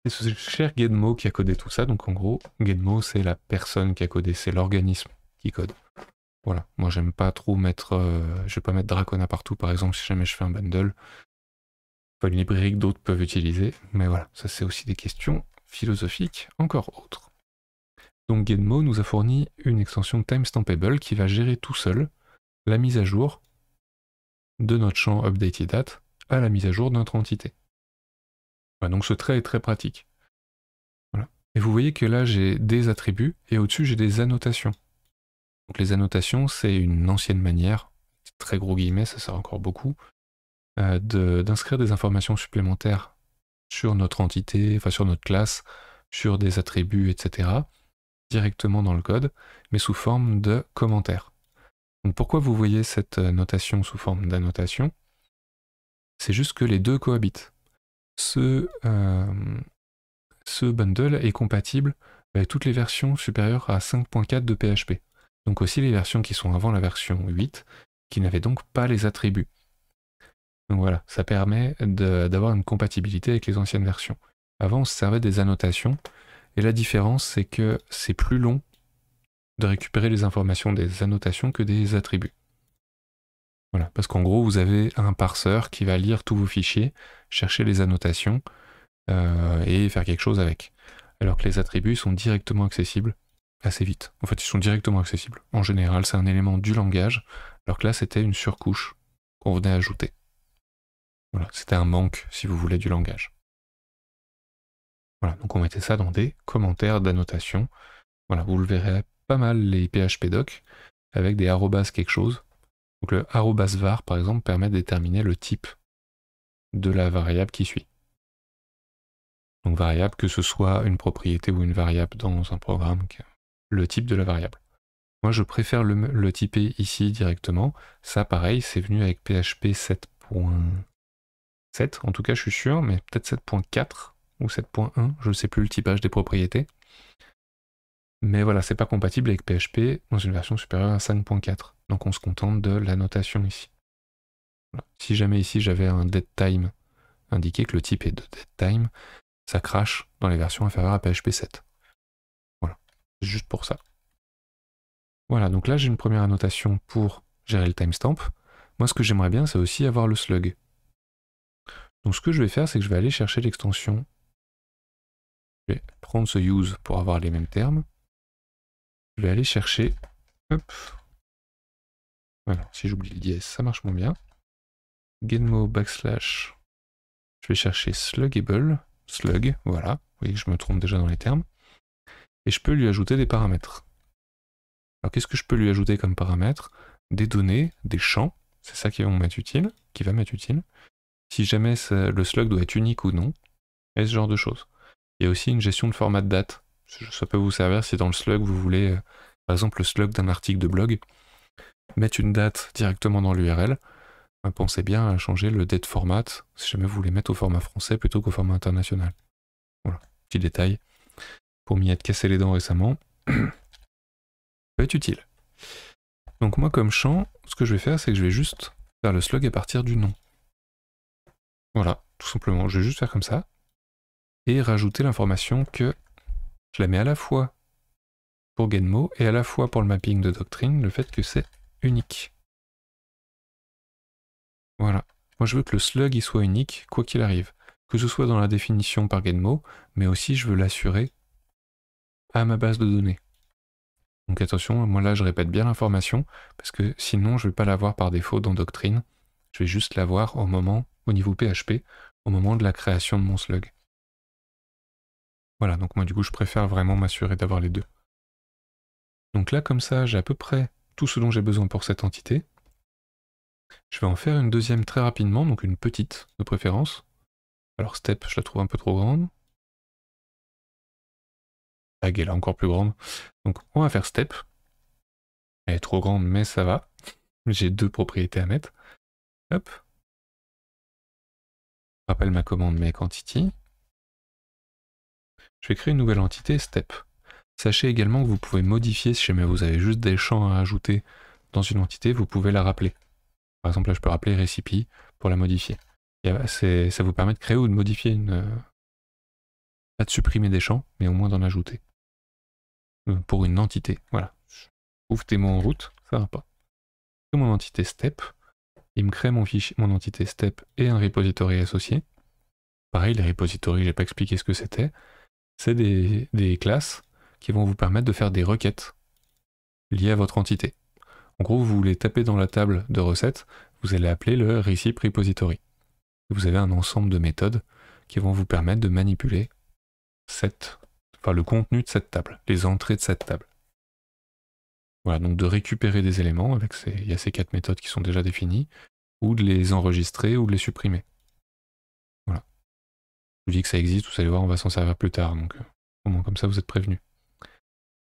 C'est ce cher Genmo qui a codé tout ça, donc en gros, Genmo c'est la personne qui a codé, c'est l'organisme qui code. Voilà, moi j'aime pas trop mettre, euh, je vais pas mettre Dracona partout par exemple si jamais je fais un bundle. Pas une librairie que d'autres peuvent utiliser, mais voilà, ça c'est aussi des questions philosophiques encore autres. Donc Genmo nous a fourni une extension timestampable qui va gérer tout seul la mise à jour de notre champ UpdatedAt date à la mise à jour de notre entité. donc ce trait est très pratique. Voilà. Et vous voyez que là j'ai des attributs et au-dessus j'ai des annotations les annotations, c'est une ancienne manière, très gros guillemets, ça sert encore beaucoup, euh, d'inscrire des informations supplémentaires sur notre entité, enfin sur notre classe, sur des attributs, etc., directement dans le code, mais sous forme de commentaires. pourquoi vous voyez cette euh, notation sous forme d'annotation C'est juste que les deux cohabitent. Ce, euh, ce bundle est compatible avec toutes les versions supérieures à 5.4 de PHP donc aussi les versions qui sont avant la version 8, qui n'avaient donc pas les attributs. Donc voilà, ça permet d'avoir une compatibilité avec les anciennes versions. Avant, on se servait des annotations, et la différence, c'est que c'est plus long de récupérer les informations des annotations que des attributs. Voilà, parce qu'en gros, vous avez un parseur qui va lire tous vos fichiers, chercher les annotations euh, et faire quelque chose avec. Alors que les attributs sont directement accessibles assez vite. En fait, ils sont directement accessibles. En général, c'est un élément du langage, alors que là, c'était une surcouche qu'on venait ajouter. Voilà, c'était un manque, si vous voulez, du langage. Voilà, donc on mettait ça dans des commentaires d'annotation. Voilà, vous le verrez pas mal les doc avec des arrobas quelque chose. Donc le arrobas var, par exemple, permet de déterminer le type de la variable qui suit. Donc variable, que ce soit une propriété ou une variable dans un programme, le type de la variable. Moi, je préfère le, typer ici directement. Ça, pareil, c'est venu avec PHP 7.7, en tout cas, je suis sûr, mais peut-être 7.4 ou 7.1, je ne sais plus le typage des propriétés. Mais voilà, c'est pas compatible avec PHP dans une version supérieure à 5.4. Donc on se contente de la notation ici. Si jamais ici j'avais un dead time indiqué que le type est de dead time, ça crache dans les versions inférieures à PHP 7 juste pour ça. Voilà, donc là j'ai une première annotation pour gérer le timestamp. Moi ce que j'aimerais bien c'est aussi avoir le slug. Donc ce que je vais faire c'est que je vais aller chercher l'extension. Je vais prendre ce use pour avoir les mêmes termes. Je vais aller chercher... Voilà, si j'oublie le dièse ça marche moins bien. Genmo backslash. Je vais chercher slugable. Slug, voilà. Vous voyez que je me trompe déjà dans les termes et je peux lui ajouter des paramètres. Alors qu'est-ce que je peux lui ajouter comme paramètres Des données, des champs, c'est ça qui va m'être utile, qui va m'être utile. Si jamais le slug doit être unique ou non, et ce genre de choses. Il y a aussi une gestion de format de date. Ça peut vous servir si dans le slug vous voulez, euh, par exemple, le slug d'un article de blog, mettre une date directement dans l'URL. Euh, pensez bien à changer le date format si jamais vous voulez mettre au format français plutôt qu'au format international. Voilà, petit détail m'y être cassé les dents récemment. peut être utile. Donc moi comme champ, ce que je vais faire, c'est que je vais juste faire le slug à partir du nom. Voilà, tout simplement, je vais juste faire comme ça. Et rajouter l'information que je la mets à la fois pour gainmo et à la fois pour le mapping de Doctrine, le fait que c'est unique. Voilà. Moi je veux que le slug il soit unique, quoi qu'il arrive. Que ce soit dans la définition par gainmo mais aussi je veux l'assurer à ma base de données. Donc attention, moi là je répète bien l'information, parce que sinon je ne vais pas l'avoir par défaut dans Doctrine, je vais juste l'avoir au moment, au niveau PHP, au moment de la création de mon slug. Voilà, donc moi du coup je préfère vraiment m'assurer d'avoir les deux. Donc là comme ça j'ai à peu près tout ce dont j'ai besoin pour cette entité. Je vais en faire une deuxième très rapidement, donc une petite de préférence. Alors step, je la trouve un peu trop grande elle est encore plus grande. Donc on va faire step. Elle est trop grande, mais ça va. J'ai deux propriétés à mettre. Hop. Je rappelle ma commande make entity. Je vais créer une nouvelle entité step. Sachez également que vous pouvez modifier si jamais vous avez juste des champs à ajouter dans une entité, vous pouvez la rappeler. Par exemple, là, je peux rappeler recipe pour la modifier. Ça vous permet de créer ou de modifier une... Euh, pas de supprimer des champs, mais au moins d'en ajouter. Euh, pour une entité. Voilà. ouvrez en route, ça va pas. mon entité step, il me crée mon fichier, mon entité step et un repository associé. Pareil, les repositories, j'ai pas expliqué ce que c'était. C'est des, classes qui vont vous permettre de faire des requêtes liées à votre entité. En gros, vous voulez taper dans la table de recettes, vous allez appeler le recipe repository. Vous avez un ensemble de méthodes qui vont vous permettre de manipuler cette enfin le contenu de cette table, les entrées de cette table. Voilà, donc de récupérer des éléments, avec ces, il y a ces quatre méthodes qui sont déjà définies, ou de les enregistrer ou de les supprimer. Voilà. Je vous dis que ça existe, vous allez voir, on va s'en servir plus tard, donc euh, au moins comme ça vous êtes prévenu.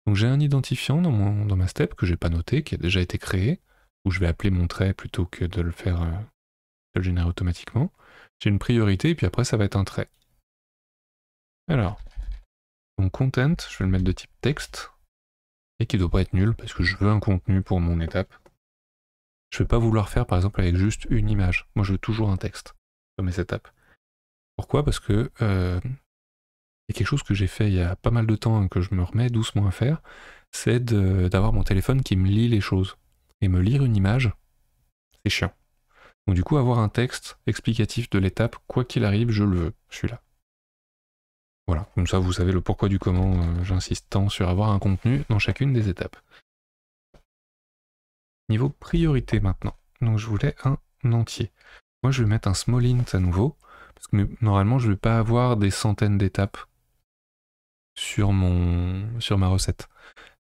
Donc j'ai un identifiant dans, ma step que je j'ai pas noté, qui a déjà été créé, où je vais appeler mon trait plutôt que de le faire, euh, le générer automatiquement. J'ai une priorité, et puis après ça va être un trait. Alors, donc content, je vais le mettre de type texte, et qui doit pas être nul, parce que je veux un contenu pour mon étape. Je vais pas vouloir faire par exemple avec juste une image. Moi je veux toujours un texte dans mes étapes. Pourquoi Parce que euh, quelque chose que j'ai fait il y a pas mal de temps que je me remets doucement à faire, c'est d'avoir mon téléphone qui me lit les choses. Et me lire une image, c'est chiant. Donc du coup, avoir un texte explicatif de l'étape, quoi qu'il arrive, je le veux, je suis là. Voilà, comme ça vous savez le pourquoi du comment, euh, j'insiste tant sur avoir un contenu dans chacune des étapes. Niveau priorité maintenant, donc je voulais un entier. Moi je vais mettre un small int à nouveau, parce que normalement je ne vais pas avoir des centaines d'étapes sur, sur ma recette.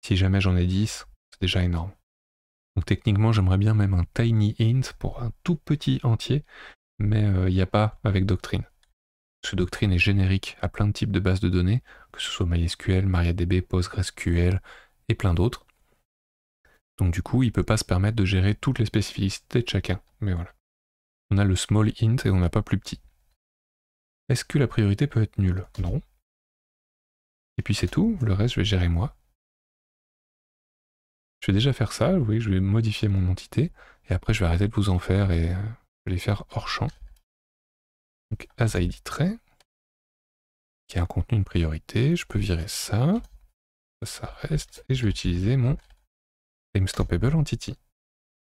Si jamais j'en ai 10, c'est déjà énorme. Donc techniquement j'aimerais bien même un tiny int pour un tout petit entier, mais euh, il n'y a pas avec Doctrine. Cette doctrine est générique à plein de types de bases de données, que ce soit MySQL, MariaDB, PostgreSQL et plein d'autres. Donc du coup, il ne peut pas se permettre de gérer toutes les spécificités de chacun. Mais voilà. On a le small int et on n'a pas plus petit. Est-ce que la priorité peut être nulle Non. Et puis c'est tout, le reste je vais gérer moi. Je vais déjà faire ça, vous voyez, je vais modifier mon entité, et après je vais arrêter de vous en faire et euh, je les faire hors champ. Donc, as ID trait, qui a un contenu, une priorité. Je peux virer ça. Ça reste. Et je vais utiliser mon timestampable entity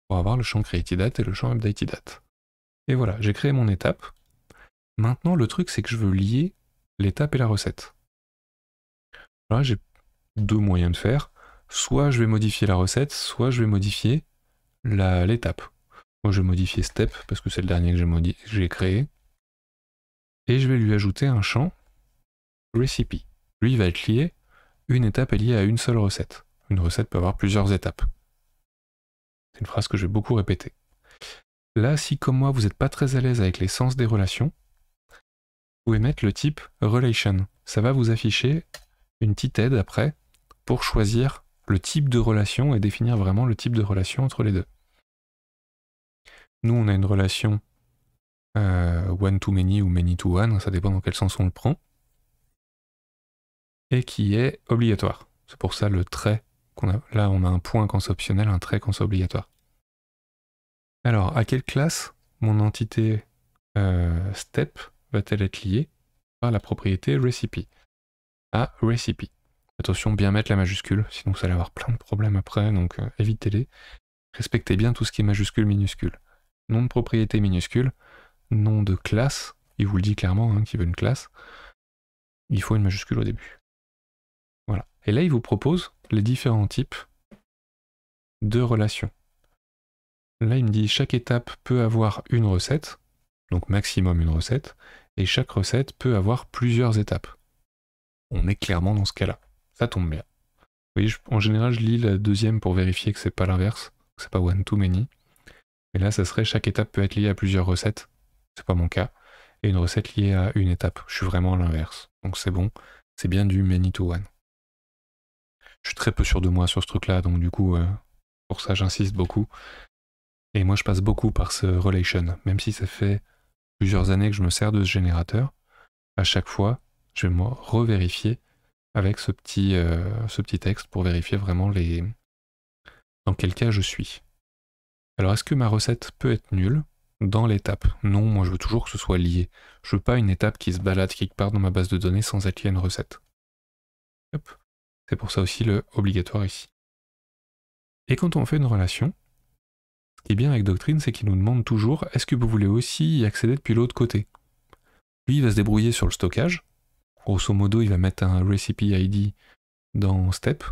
pour avoir le champ Date et le champ Date. Et voilà, j'ai créé mon étape. Maintenant, le truc, c'est que je veux lier l'étape et la recette. Là, j'ai deux moyens de faire. Soit je vais modifier la recette, soit je vais modifier l'étape. Moi, je vais modifier step parce que c'est le dernier que j'ai créé et je vais lui ajouter un champ recipe. Lui il va être lié, une étape est liée à une seule recette. Une recette peut avoir plusieurs étapes. C'est une phrase que je vais beaucoup répéter. Là, si comme moi vous n'êtes pas très à l'aise avec les sens des relations, vous pouvez mettre le type relation. Ça va vous afficher une petite aide après pour choisir le type de relation et définir vraiment le type de relation entre les deux. Nous, on a une relation euh, one to many ou many to one, ça dépend dans quel sens on le prend, et qui est obligatoire. C'est pour ça le trait qu'on a. Là, on a un point quand c'est optionnel, un trait quand c'est obligatoire. Alors, à quelle classe mon entité euh, step va-t-elle être liée par la propriété recipe À recipe. Attention, bien mettre la majuscule, sinon vous allez avoir plein de problèmes après, donc euh, évitez-les. Respectez bien tout ce qui est majuscule, minuscule. Nom de propriété minuscule, nom de classe, il vous le dit clairement hein, qu'il veut une classe, il faut une majuscule au début. Voilà. Et là, il vous propose les différents types de relations. Là, il me dit chaque étape peut avoir une recette, donc maximum une recette, et chaque recette peut avoir plusieurs étapes. On est clairement dans ce cas-là. Ça tombe bien. Vous voyez, en général, je lis la deuxième pour vérifier que c'est pas l'inverse, que c'est pas one too many. Et là, ça serait chaque étape peut être liée à plusieurs recettes c'est pas mon cas, et une recette liée à une étape. Je suis vraiment à l'inverse. Donc c'est bon, c'est bien du many to one. Je suis très peu sûr de moi sur ce truc-là, donc du coup, euh, pour ça j'insiste beaucoup. Et moi je passe beaucoup par ce relation, même si ça fait plusieurs années que je me sers de ce générateur, à chaque fois, je vais me revérifier avec ce petit, euh, ce petit texte pour vérifier vraiment les dans quel cas je suis. Alors est-ce que ma recette peut être nulle dans l'étape. Non, moi je veux toujours que ce soit lié. Je veux pas une étape qui se balade quelque part dans ma base de données sans être liée à une recette. C'est pour ça aussi le obligatoire ici. Et quand on fait une relation, ce qui est bien avec Doctrine, c'est qu'il nous demande toujours est-ce que vous voulez aussi y accéder depuis l'autre côté Lui, il va se débrouiller sur le stockage. Grosso modo, il va mettre un recipe ID dans Step.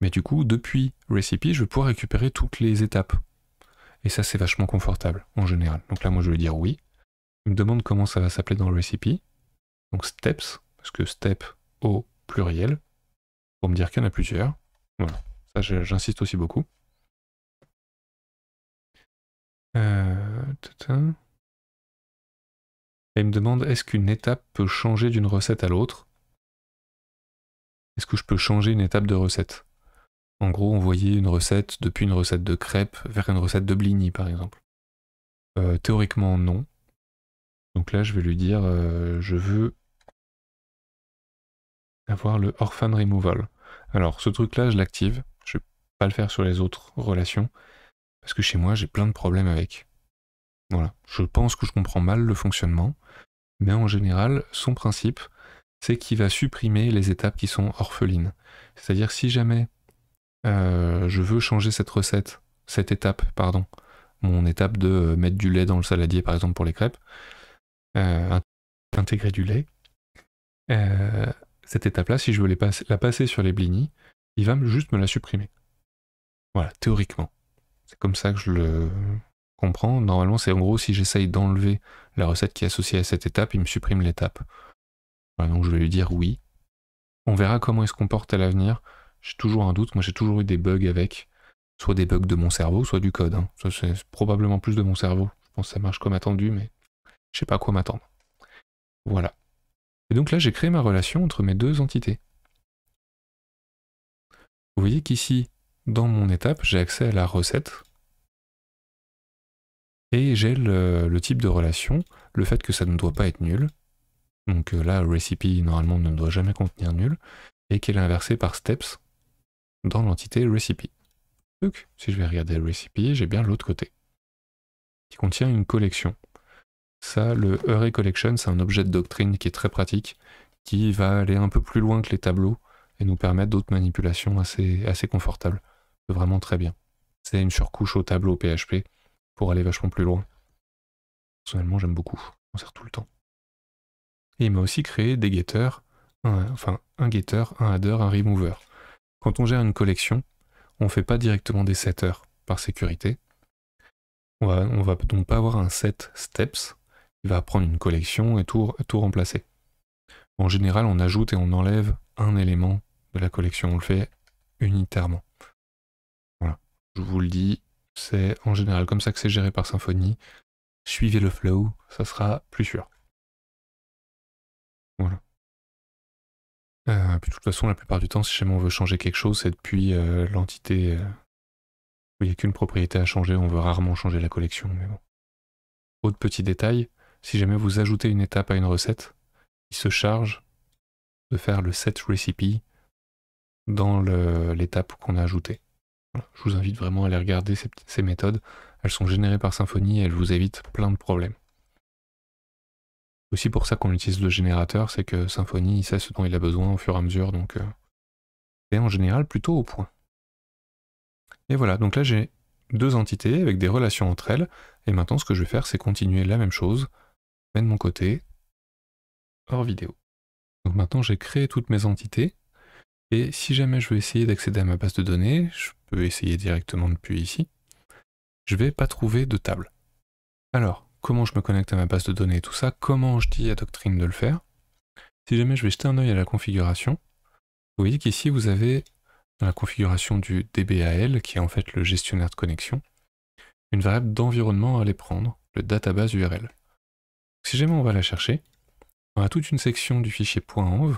Mais du coup, depuis Recipe, je vais pouvoir récupérer toutes les étapes. Et ça, c'est vachement confortable en général. Donc là, moi, je vais dire oui. Il me demande comment ça va s'appeler dans le recipe. Donc steps, parce que step au pluriel, pour me dire qu'il y en a plusieurs. Voilà, ça j'insiste aussi beaucoup. Euh, Et il me demande est-ce qu'une étape peut changer d'une recette à l'autre Est-ce que je peux changer une étape de recette en gros, on voyait une recette depuis une recette de crêpes vers une recette de blini, par exemple. Euh, théoriquement, non. Donc là, je vais lui dire, euh, je veux avoir le Orphan Removal. Alors, ce truc-là, je l'active. Je vais pas le faire sur les autres relations, parce que chez moi, j'ai plein de problèmes avec. Voilà. Je pense que je comprends mal le fonctionnement, mais en général, son principe, c'est qu'il va supprimer les étapes qui sont orphelines. C'est-à-dire, si jamais euh, je veux changer cette recette, cette étape, pardon, mon étape de euh, mettre du lait dans le saladier, par exemple, pour les crêpes, euh, intégrer du lait. cette étape-là, si je veux la passer sur les blinis, il va juste me la supprimer. Voilà, théoriquement. C'est comme ça que je le comprends. Normalement, c'est en gros, si j'essaye d'enlever la recette qui est associée à cette étape, il me supprime l'étape. donc je vais lui dire oui. On verra comment il se comporte à l'avenir j'ai toujours un doute. Moi, j'ai toujours eu des bugs avec, soit des bugs de mon cerveau, soit du code. Hein. c'est probablement plus de mon cerveau. Je pense que ça marche comme attendu, mais je sais pas à quoi m'attendre. Voilà. Et donc là, j'ai créé ma relation entre mes deux entités. Vous voyez qu'ici, dans mon étape, j'ai accès à la recette et j'ai le, le, type de relation, le fait que ça ne doit pas être nul. Donc euh, là, recipe normalement ne doit jamais contenir nul et qu'elle est inversée par steps dans l'entité recipe. Donc, si je vais regarder recipe, j'ai bien l'autre côté, qui contient une collection. Ça, le Array Collection, c'est un objet de doctrine qui est très pratique, qui va aller un peu plus loin que les tableaux et nous permettre d'autres manipulations assez, assez confortables. C'est vraiment très bien. C'est une surcouche au tableau PHP pour aller vachement plus loin. Personnellement, j'aime beaucoup. On sert tout le temps. Et il m'a aussi créé des getters, enfin un getter, un adder, un remover. Quand on gère une collection, on ne fait pas directement des setters par sécurité. On va, on va donc pas avoir un set steps qui va prendre une collection et tout, tout remplacer. En général, on ajoute et on enlève un élément de la collection. On le fait unitairement. Voilà, je vous le dis, c'est en général comme ça que c'est géré par Symfony. Suivez le flow, ça sera plus sûr. Voilà. Euh, de toute façon, la plupart du temps, si jamais on veut changer quelque chose, c'est depuis euh, l'entité euh, où il n'y a qu'une propriété à changer, on veut rarement changer la collection. Mais bon. Autre petit détail, si jamais vous ajoutez une étape à une recette, il se charge de faire le set recipe dans l'étape qu'on a ajoutée. Je vous invite vraiment à aller regarder ces, ces méthodes. Elles sont générées par Symfony et elles vous évitent plein de problèmes aussi pour ça qu'on utilise le générateur, c'est que Symfony il sait ce dont il a besoin au fur et à mesure, donc euh, c'est en général plutôt au point. Et voilà, donc là j'ai deux entités avec des relations entre elles, et maintenant ce que je vais faire c'est continuer la même chose, mais de mon côté, hors vidéo. Donc maintenant j'ai créé toutes mes entités, et si jamais je veux essayer d'accéder à ma base de données, je peux essayer directement depuis ici, je vais pas trouver de table. Alors, comment je me connecte à ma base de données et tout ça, comment je dis à Doctrine de le faire. Si jamais je vais jeter un œil à la configuration, vous voyez qu'ici vous avez dans la configuration du DBAL, qui est en fait le gestionnaire de connexion, une variable d'environnement à aller prendre, le database URL. Si jamais on va la chercher, on a toute une section du fichier .env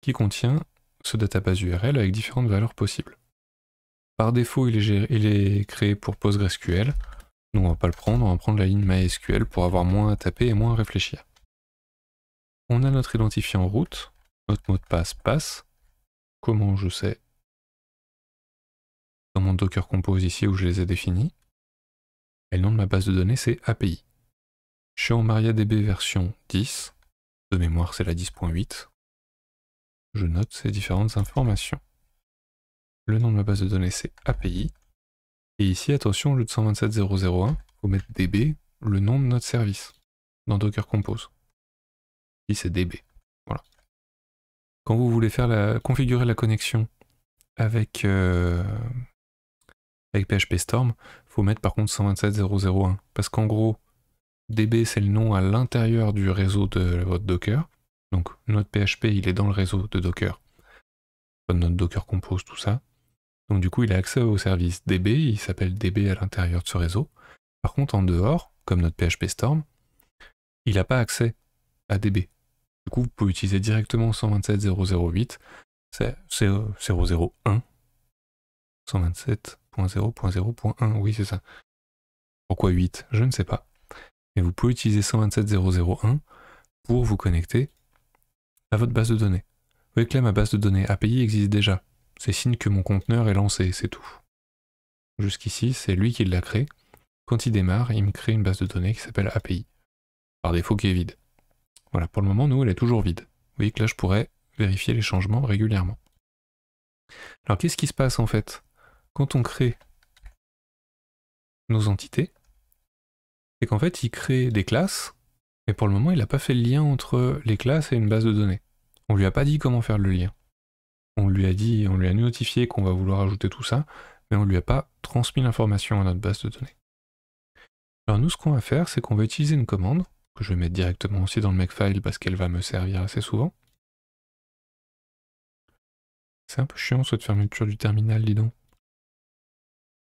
qui contient ce database URL avec différentes valeurs possibles. Par défaut, il est, il est créé pour PostgreSQL, nous, on va pas le prendre, on va prendre la ligne MySQL pour avoir moins à taper et moins à réfléchir. On a notre identifiant route, notre mot de passe passe. Comment je sais Dans mon Docker Compose ici où je les ai définis. Et le nom de ma base de données, c'est API. Je suis en MariaDB version 10. De mémoire, c'est la 10.8. Je note ces différentes informations. Le nom de ma base de données, c'est API. Et ici, attention, au lieu de 127.0.0.1, il faut mettre DB, le nom de notre service, dans Docker Compose. Ici, c'est DB. Voilà. Quand vous voulez faire la, configurer la connexion avec, euh, avec PHP Storm, il faut mettre par contre 127.0.0.1. Parce qu'en gros, DB, c'est le nom à l'intérieur du réseau de votre Docker. Donc, notre PHP, il est dans le réseau de Docker. notre Docker Compose, tout ça. Donc du coup, il a accès au service DB, il s'appelle DB à l'intérieur de ce réseau. Par contre, en dehors, comme notre PHP Storm, il n'a pas accès à DB. Du coup, vous pouvez utiliser directement 127.0.0.8, c'est 0.0.1, 127.0.0.1, euh, oui c'est ça. Pourquoi 8 Je ne sais pas. Mais vous pouvez utiliser 127.0.0.1 pour vous connecter à votre base de données. Vous voyez que là, ma base de données API existe déjà. C'est signe que mon conteneur est lancé, c'est tout. Jusqu'ici, c'est lui qui l'a créé. Quand il démarre, il me crée une base de données qui s'appelle API. Par défaut qui est vide. Voilà, pour le moment, nous, elle est toujours vide. Vous voyez que là, je pourrais vérifier les changements régulièrement. Alors, qu'est-ce qui se passe en fait Quand on crée nos entités, c'est qu'en fait, il crée des classes, mais pour le moment, il n'a pas fait le lien entre les classes et une base de données. On ne lui a pas dit comment faire le lien on lui a dit, on lui a notifié qu'on va vouloir ajouter tout ça, mais on ne lui a pas transmis l'information à notre base de données. Alors nous, ce qu'on va faire, c'est qu'on va utiliser une commande, que je vais mettre directement aussi dans le makefile parce qu'elle va me servir assez souvent. C'est un peu chiant cette fermeture du terminal, dis donc.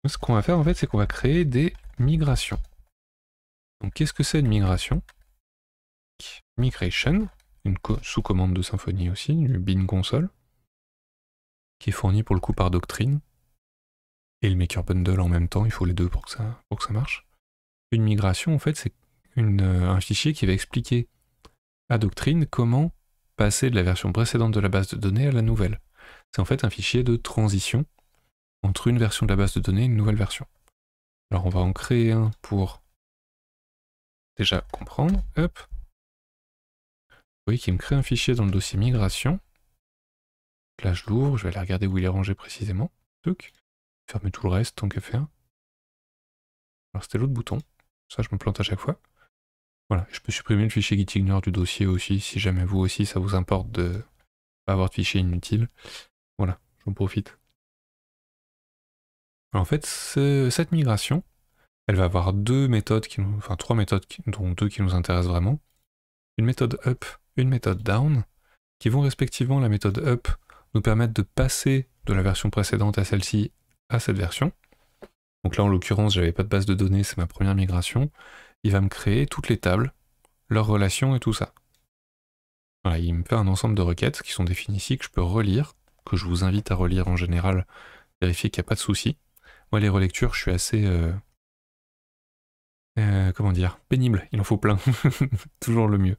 Ce qu'on va faire en fait, c'est qu'on va créer des migrations. Donc qu'est-ce que c'est une migration Migration, une sous-commande de Symfony aussi, du bin console qui est fourni pour le coup par Doctrine, et le Maker Bundle en même temps, il faut les deux pour que ça, que ça marche. Une migration, en fait, c'est euh, un fichier qui va expliquer à Doctrine comment passer de la version précédente de la base de données à la nouvelle. C'est en fait un fichier de transition entre une version de la base de données et une nouvelle version. Alors on va en créer un pour déjà comprendre. Hop. Vous voyez qu'il me crée un fichier dans le dossier migration là, je l'ouvre, je vais aller regarder où il est rangé précisément. Donc, fermer tout le reste tant que faire. Alors, c'était l'autre bouton. Ça, je me plante à chaque fois. Voilà, je peux supprimer le fichier gitignore du dossier aussi, si jamais vous aussi, ça vous importe de pas avoir de fichier inutile. Voilà, j'en profite. en fait, cette migration, elle va avoir deux méthodes, qui enfin trois méthodes, dont deux qui nous intéressent vraiment. Une méthode up, une méthode down, qui vont respectivement la méthode up permettre de passer de la version précédente à celle-ci à cette version. Donc là, en l'occurrence, j'avais pas de base de données, c'est ma première migration. Il va me créer toutes les tables, leurs relations et tout ça. Voilà, il me fait un ensemble de requêtes qui sont définies ici, que je peux relire, que je vous invite à relire en général, vérifier qu'il n'y a pas de souci. Moi, les relectures, je suis assez... Euh, euh, comment dire Pénible, il en faut plein. Toujours le mieux.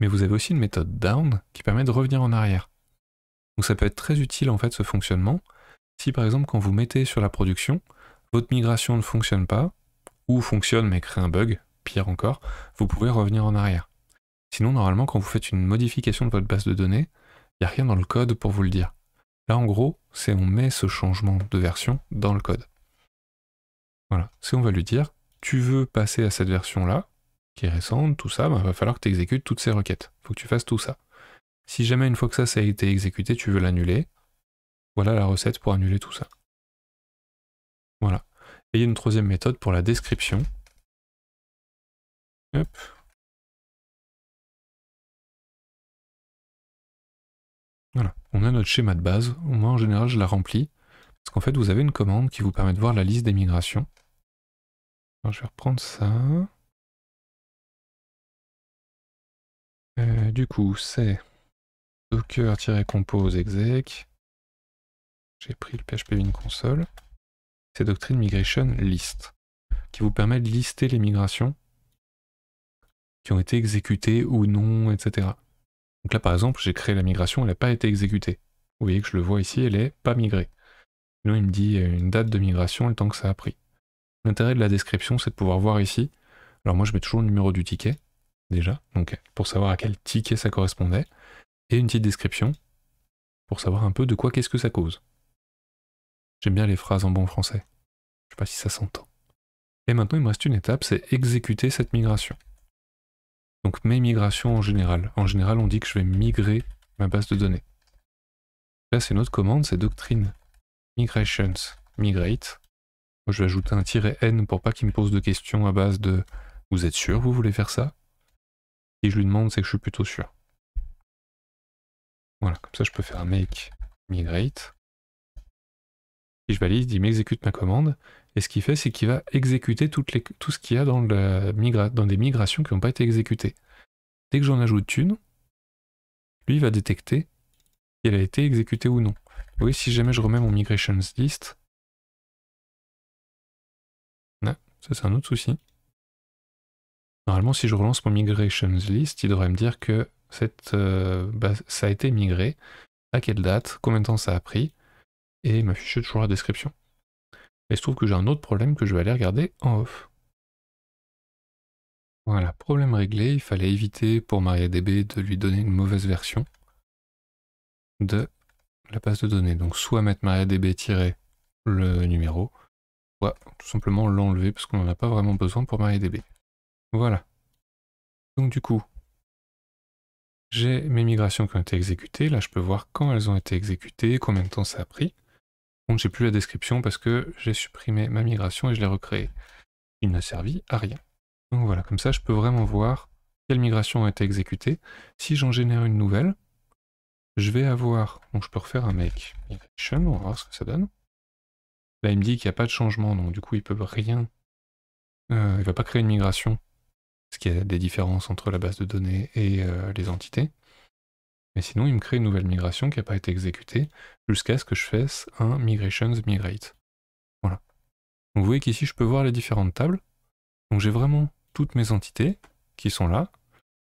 Mais vous avez aussi une méthode down qui permet de revenir en arrière. Donc ça peut être très utile en fait ce fonctionnement. Si par exemple quand vous mettez sur la production, votre migration ne fonctionne pas, ou fonctionne mais crée un bug, pire encore, vous pouvez revenir en arrière. Sinon normalement quand vous faites une modification de votre base de données, il n'y a rien dans le code pour vous le dire. Là en gros, c'est on met ce changement de version dans le code. Voilà, c'est on va lui dire, tu veux passer à cette version là, qui est récente, tout ça, il ben, va falloir que tu exécutes toutes ces requêtes. Il faut que tu fasses tout ça. Si jamais une fois que ça, a été exécuté, tu veux l'annuler, voilà la recette pour annuler tout ça. Voilà. Et il y a une troisième méthode pour la description. Hop. Voilà, on a notre schéma de base, moi en général je la remplis, parce qu'en fait vous avez une commande qui vous permet de voir la liste des migrations. je vais reprendre ça. Euh, du coup, c'est docker-compose exec. J'ai pris le PHP une console. C'est doctrine migration list, qui vous permet de lister les migrations qui ont été exécutées ou non, etc. Donc là, par exemple, j'ai créé la migration, elle n'a pas été exécutée. Vous voyez que je le vois ici, elle n'est pas migrée. Sinon, il me dit euh, une date de migration et le temps que ça a pris. L'intérêt de la description, c'est de pouvoir voir ici. Alors moi, je mets toujours le numéro du ticket, déjà, donc pour savoir à quel ticket ça correspondait et une petite description pour savoir un peu de quoi qu'est-ce que ça cause. J'aime bien les phrases en bon français. Je sais pas si ça s'entend. Et maintenant, il me reste une étape, c'est exécuter cette migration. Donc mes migrations en général. En général, on dit que je vais migrer ma base de données. Là, c'est notre commande, c'est doctrine migrations migrate. je vais ajouter un tiret n pour pas qu'il me pose de questions à base de vous êtes sûr, vous voulez faire ça Si je lui demande, c'est que je suis plutôt sûr. Voilà, comme ça je peux faire un make migrate. Si je valide, il m'exécute ma commande. Et ce qu'il fait, c'est qu'il va exécuter tout ce qu'il y a dans, des migrations qui n'ont pas été exécutées. Dès que j'en ajoute une, lui va détecter qu'elle a été exécutée ou non. Oui, si jamais je remets mon migrations list, ça c'est un autre souci. Normalement, si je relance mon migrations list, il devrait me dire que cette, euh, bah, ça a été migré, à quelle date, combien de temps ça a pris, et m'afficher toujours la description. Et se trouve que j'ai un autre problème que je vais aller regarder en off. Voilà, problème réglé, il fallait éviter pour MariaDB de lui donner une mauvaise version de la base de données. Donc soit mettre MariaDB- le numéro, soit tout simplement l'enlever parce qu'on n'en a pas vraiment besoin pour MariaDB. Voilà. Donc du coup, j'ai mes migrations qui ont été exécutées. Là, je peux voir quand elles ont été exécutées, combien de temps ça a pris. Donc, j'ai plus la description parce que j'ai supprimé ma migration et je l'ai recréée. Il n'a servi à rien. Donc voilà, comme ça, je peux vraiment voir quelles migrations ont été exécutées. Si j'en génère une nouvelle, je vais avoir... Donc, je peux refaire un make migration, on va voir ce que ça donne. Là, il me dit qu'il n'y a pas de changement, donc du coup, il peut rien... Euh, il ne va pas créer une migration ce qu'il y a des différences entre la base de données et euh, les entités. Mais sinon, il me crée une nouvelle migration qui n'a pas été exécutée jusqu'à ce que je fasse un migrations migrate. Voilà. vous voyez qu'ici, je peux voir les différentes tables. Donc j'ai vraiment toutes mes entités qui sont là.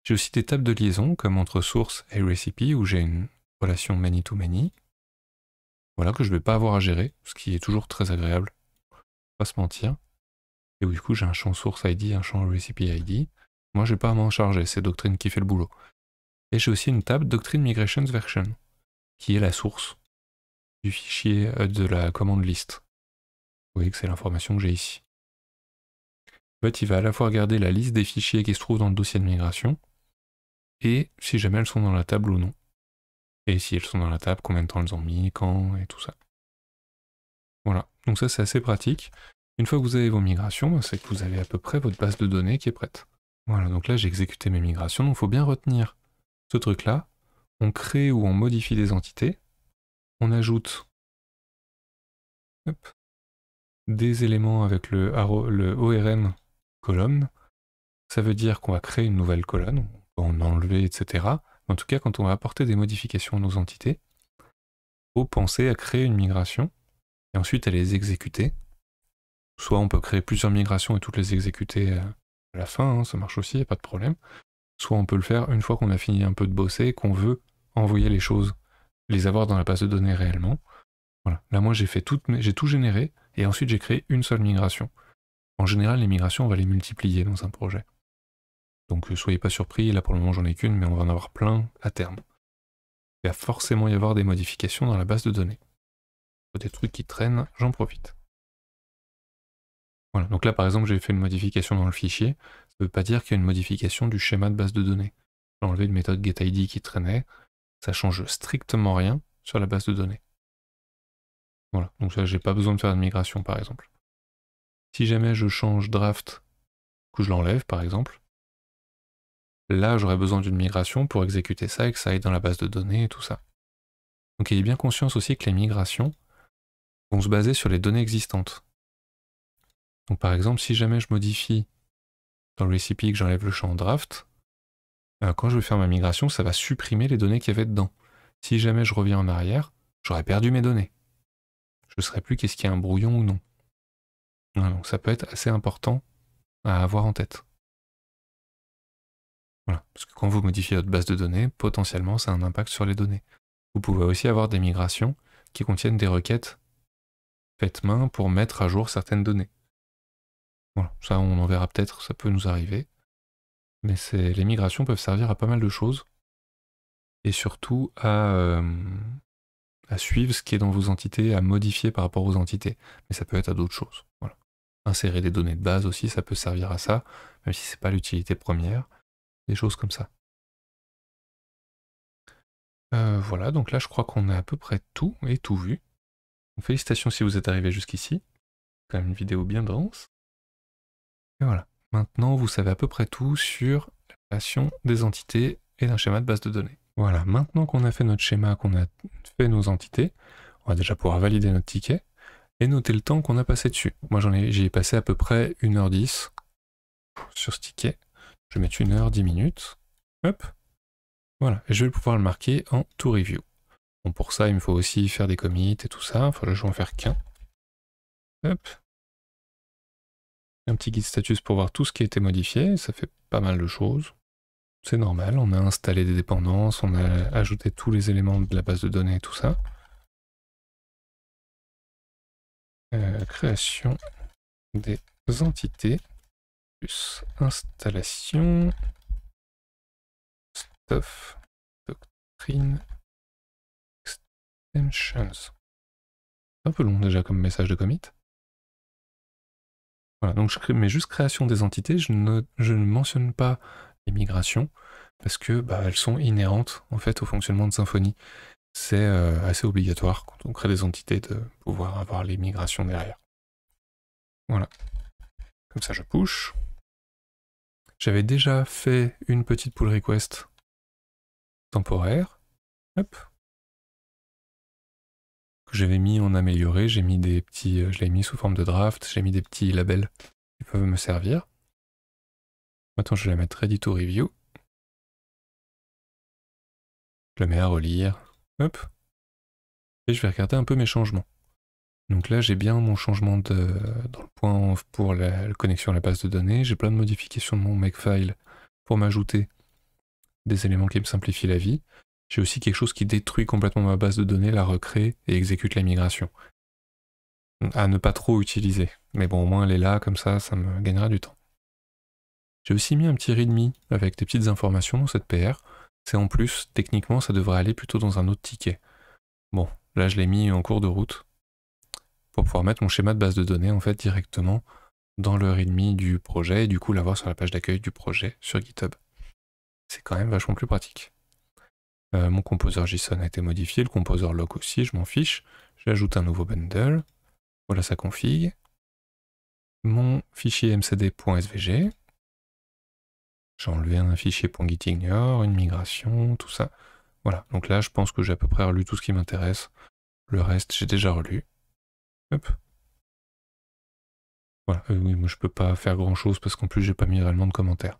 J'ai aussi des tables de liaison comme entre source et recipe où j'ai une relation many-to-many. voilà, que je ne vais pas avoir à gérer, ce qui est toujours très agréable, pas se mentir. Et où du coup j'ai un champ source ID, un champ recipe ID, moi, j'ai pas à m'en charger, c'est Doctrine qui fait le boulot. Et j'ai aussi une table Doctrine Migrations Version, qui est la source du fichier euh, de la commande list. Vous voyez que c'est l'information que j'ai ici. En fait, il va à la fois regarder la liste des fichiers qui se trouvent dans le dossier de migration, et si jamais elles sont dans la table ou non. Et si elles sont dans la table, combien de temps elles ont mis, quand, et tout ça. Voilà, donc ça c'est assez pratique. Une fois que vous avez vos migrations, c'est que vous avez à peu près votre base de données qui est prête. Voilà, donc là j'ai exécuté mes migrations, donc il faut bien retenir ce truc-là. On crée ou on modifie des entités, on ajoute des éléments avec le, le ORM colonne. Ça veut dire qu'on va créer une nouvelle colonne, on va en enlever, etc. En tout cas, quand on va apporter des modifications à nos entités, il faut penser à créer une migration et ensuite à les exécuter. Soit on peut créer plusieurs migrations et toutes les exécuter euh, à la fin, hein, ça marche aussi, il a pas de problème. Soit on peut le faire une fois qu'on a fini un peu de bosser, qu'on veut envoyer les choses, les avoir dans la base de données réellement. Voilà. Là, moi, j'ai fait tout, j'ai tout généré et ensuite j'ai créé une seule migration. En général, les migrations, on va les multiplier dans un projet. Donc, euh, soyez pas surpris. Là, pour le moment, j'en ai qu'une, mais on va en avoir plein à terme. Il va forcément y avoir des modifications dans la base de données. Des trucs qui traînent, j'en profite. Voilà, donc là par exemple j'ai fait une modification dans le fichier, ça ne veut pas dire qu'il y a une modification du schéma de base de données. J'ai enlevé une méthode getID qui traînait, ça change strictement rien sur la base de données. Voilà, donc là, j'ai pas besoin de faire de migration par exemple. Si jamais je change draft, que je l'enlève par exemple, là j'aurais besoin d'une migration pour exécuter ça et que ça aille dans la base de données et tout ça. Donc ayez bien conscience aussi que les migrations vont se baser sur les données existantes. Donc par exemple, si jamais je modifie dans le recipe que j'enlève le champ draft, euh, quand je vais faire ma migration, ça va supprimer les données qu'il y avait dedans. Si jamais je reviens en arrière, j'aurais perdu mes données. Je ne saurais plus qu'est-ce qu'il y a un brouillon ou non. donc ça peut être assez important à avoir en tête. Voilà, parce que quand vous modifiez votre base de données, potentiellement ça a un impact sur les données. Vous pouvez aussi avoir des migrations qui contiennent des requêtes faites main pour mettre à jour certaines données ça on en verra peut-être, ça peut nous arriver. Mais les migrations peuvent servir à pas mal de choses. Et surtout euh, à, suivre ce qui est dans vos entités, à modifier par rapport aux entités. Mais ça peut être à d'autres choses. Voilà. Insérer des données de base aussi, ça peut servir à ça, même si c'est pas l'utilité première. Des choses comme ça. Euh, voilà, donc là je crois qu'on a à peu près tout et tout vu. félicitations si vous êtes arrivé jusqu'ici. c'est Quand même une vidéo bien dense. Et voilà. Maintenant, vous savez à peu près tout sur la création des entités et d'un schéma de base de données. Voilà, maintenant qu'on a fait notre schéma, qu'on a fait nos entités, on va déjà pouvoir valider notre ticket et noter le temps qu'on a passé dessus. Moi, j'en ai, j'y ai passé à peu près 1h10 sur ce ticket. Je vais mettre 1h10 minutes. Hop. Voilà, et je vais pouvoir le marquer en to review. Bon, pour ça, il me faut aussi faire des commits et tout ça. Enfin, je vais en faire qu'un. Hop un petit guide status pour voir tout ce qui a été modifié, ça fait pas mal de choses. C'est normal, on a installé des dépendances, on a ajouté tous les éléments de la base de données et tout ça. Euh, création des entités, plus installation, stuff, doctrine, extensions. Un peu long déjà comme message de commit. Voilà, donc je crée, mais juste création des entités, je ne, mentionne pas les migrations parce que bah, elles sont inhérentes en fait au fonctionnement de Symfony. C'est euh, assez obligatoire quand on crée des entités de pouvoir avoir les migrations derrière. Voilà. Comme ça, je push. J'avais déjà fait une petite pull request temporaire. Hop que j'avais mis en améliorer, J'ai mis des petits, euh, je l'ai mis sous forme de draft, j'ai mis des petits labels qui peuvent me servir. Maintenant, je vais la mettre ready to review. Je la mets à relire. Hop. Et je vais regarder un peu mes changements. Donc là, j'ai bien mon changement de, dans le point pour la connexion à la base de données. J'ai plein de modifications de mon makefile pour m'ajouter des éléments qui me simplifient la vie j'ai aussi quelque chose qui détruit complètement ma base de données, la recrée et exécute la migration. À ne pas trop utiliser. Mais bon, au moins elle est là, comme ça, ça me gagnera du temps. J'ai aussi mis un petit readme avec des petites informations dans cette PR. C'est en plus, techniquement, ça devrait aller plutôt dans un autre ticket. Bon, là je l'ai mis en cours de route pour pouvoir mettre mon schéma de base de données en fait directement dans le readme du projet et du coup l'avoir sur la page d'accueil du projet sur GitHub. C'est quand même vachement plus pratique. Euh, mon composer JSON a été modifié, le composer lock aussi, je m'en fiche. J'ajoute un nouveau bundle. Voilà sa config. Mon fichier mcd.svg. J'ai enlevé un fichier .gitignore, une migration, tout ça. Voilà, donc là, je pense que j'ai à peu près relu tout ce qui m'intéresse. Le reste, j'ai déjà relu. Hop. Voilà, euh, oui, moi, je peux pas faire grand-chose parce qu'en plus, j'ai pas mis réellement de commentaires.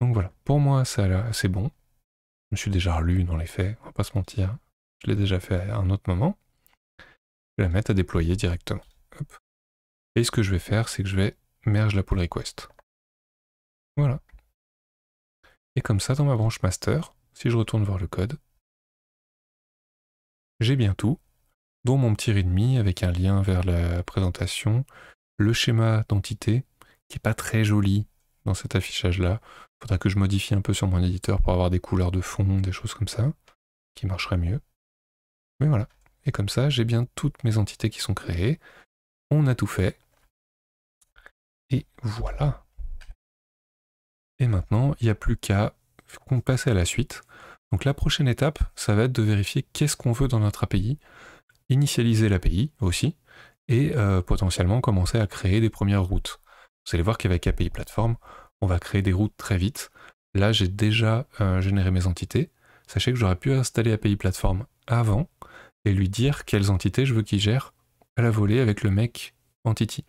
Donc voilà, pour moi, ça c'est bon me suis déjà relu dans les faits, on va pas se mentir. Je l'ai déjà fait à un autre moment. Je vais la mettre à déployer directement. Et ce que je vais faire, c'est que je vais merge la pull request. Voilà. Et comme ça, dans ma branche master, si je retourne voir le code, j'ai bien tout, dont mon petit readme avec un lien vers la présentation, le schéma d'entité, qui n'est pas très joli dans cet affichage-là. Faudra que je modifie un peu sur mon éditeur pour avoir des couleurs de fond, des choses comme ça, qui marcheraient mieux. Mais voilà. Et comme ça, j'ai bien toutes mes entités qui sont créées. On a tout fait. Et voilà. Et maintenant, il n'y a plus qu'à passer à la suite. Donc la prochaine étape, ça va être de vérifier qu'est-ce qu'on veut dans notre API, initialiser l'API aussi, et euh, potentiellement commencer à créer des premières routes. Vous allez voir qu'avec API Platform, on va créer des routes très vite. Là, j'ai déjà euh, généré mes entités. Sachez que j'aurais pu installer API Platform avant et lui dire quelles entités je veux qu'il gère à la volée avec le mec entity.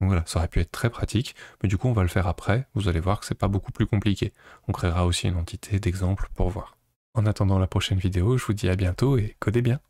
Donc voilà, ça aurait pu être très pratique, mais du coup, on va le faire après. Vous allez voir que c'est pas beaucoup plus compliqué. On créera aussi une entité d'exemple pour voir. En attendant la prochaine vidéo, je vous dis à bientôt et codez bien.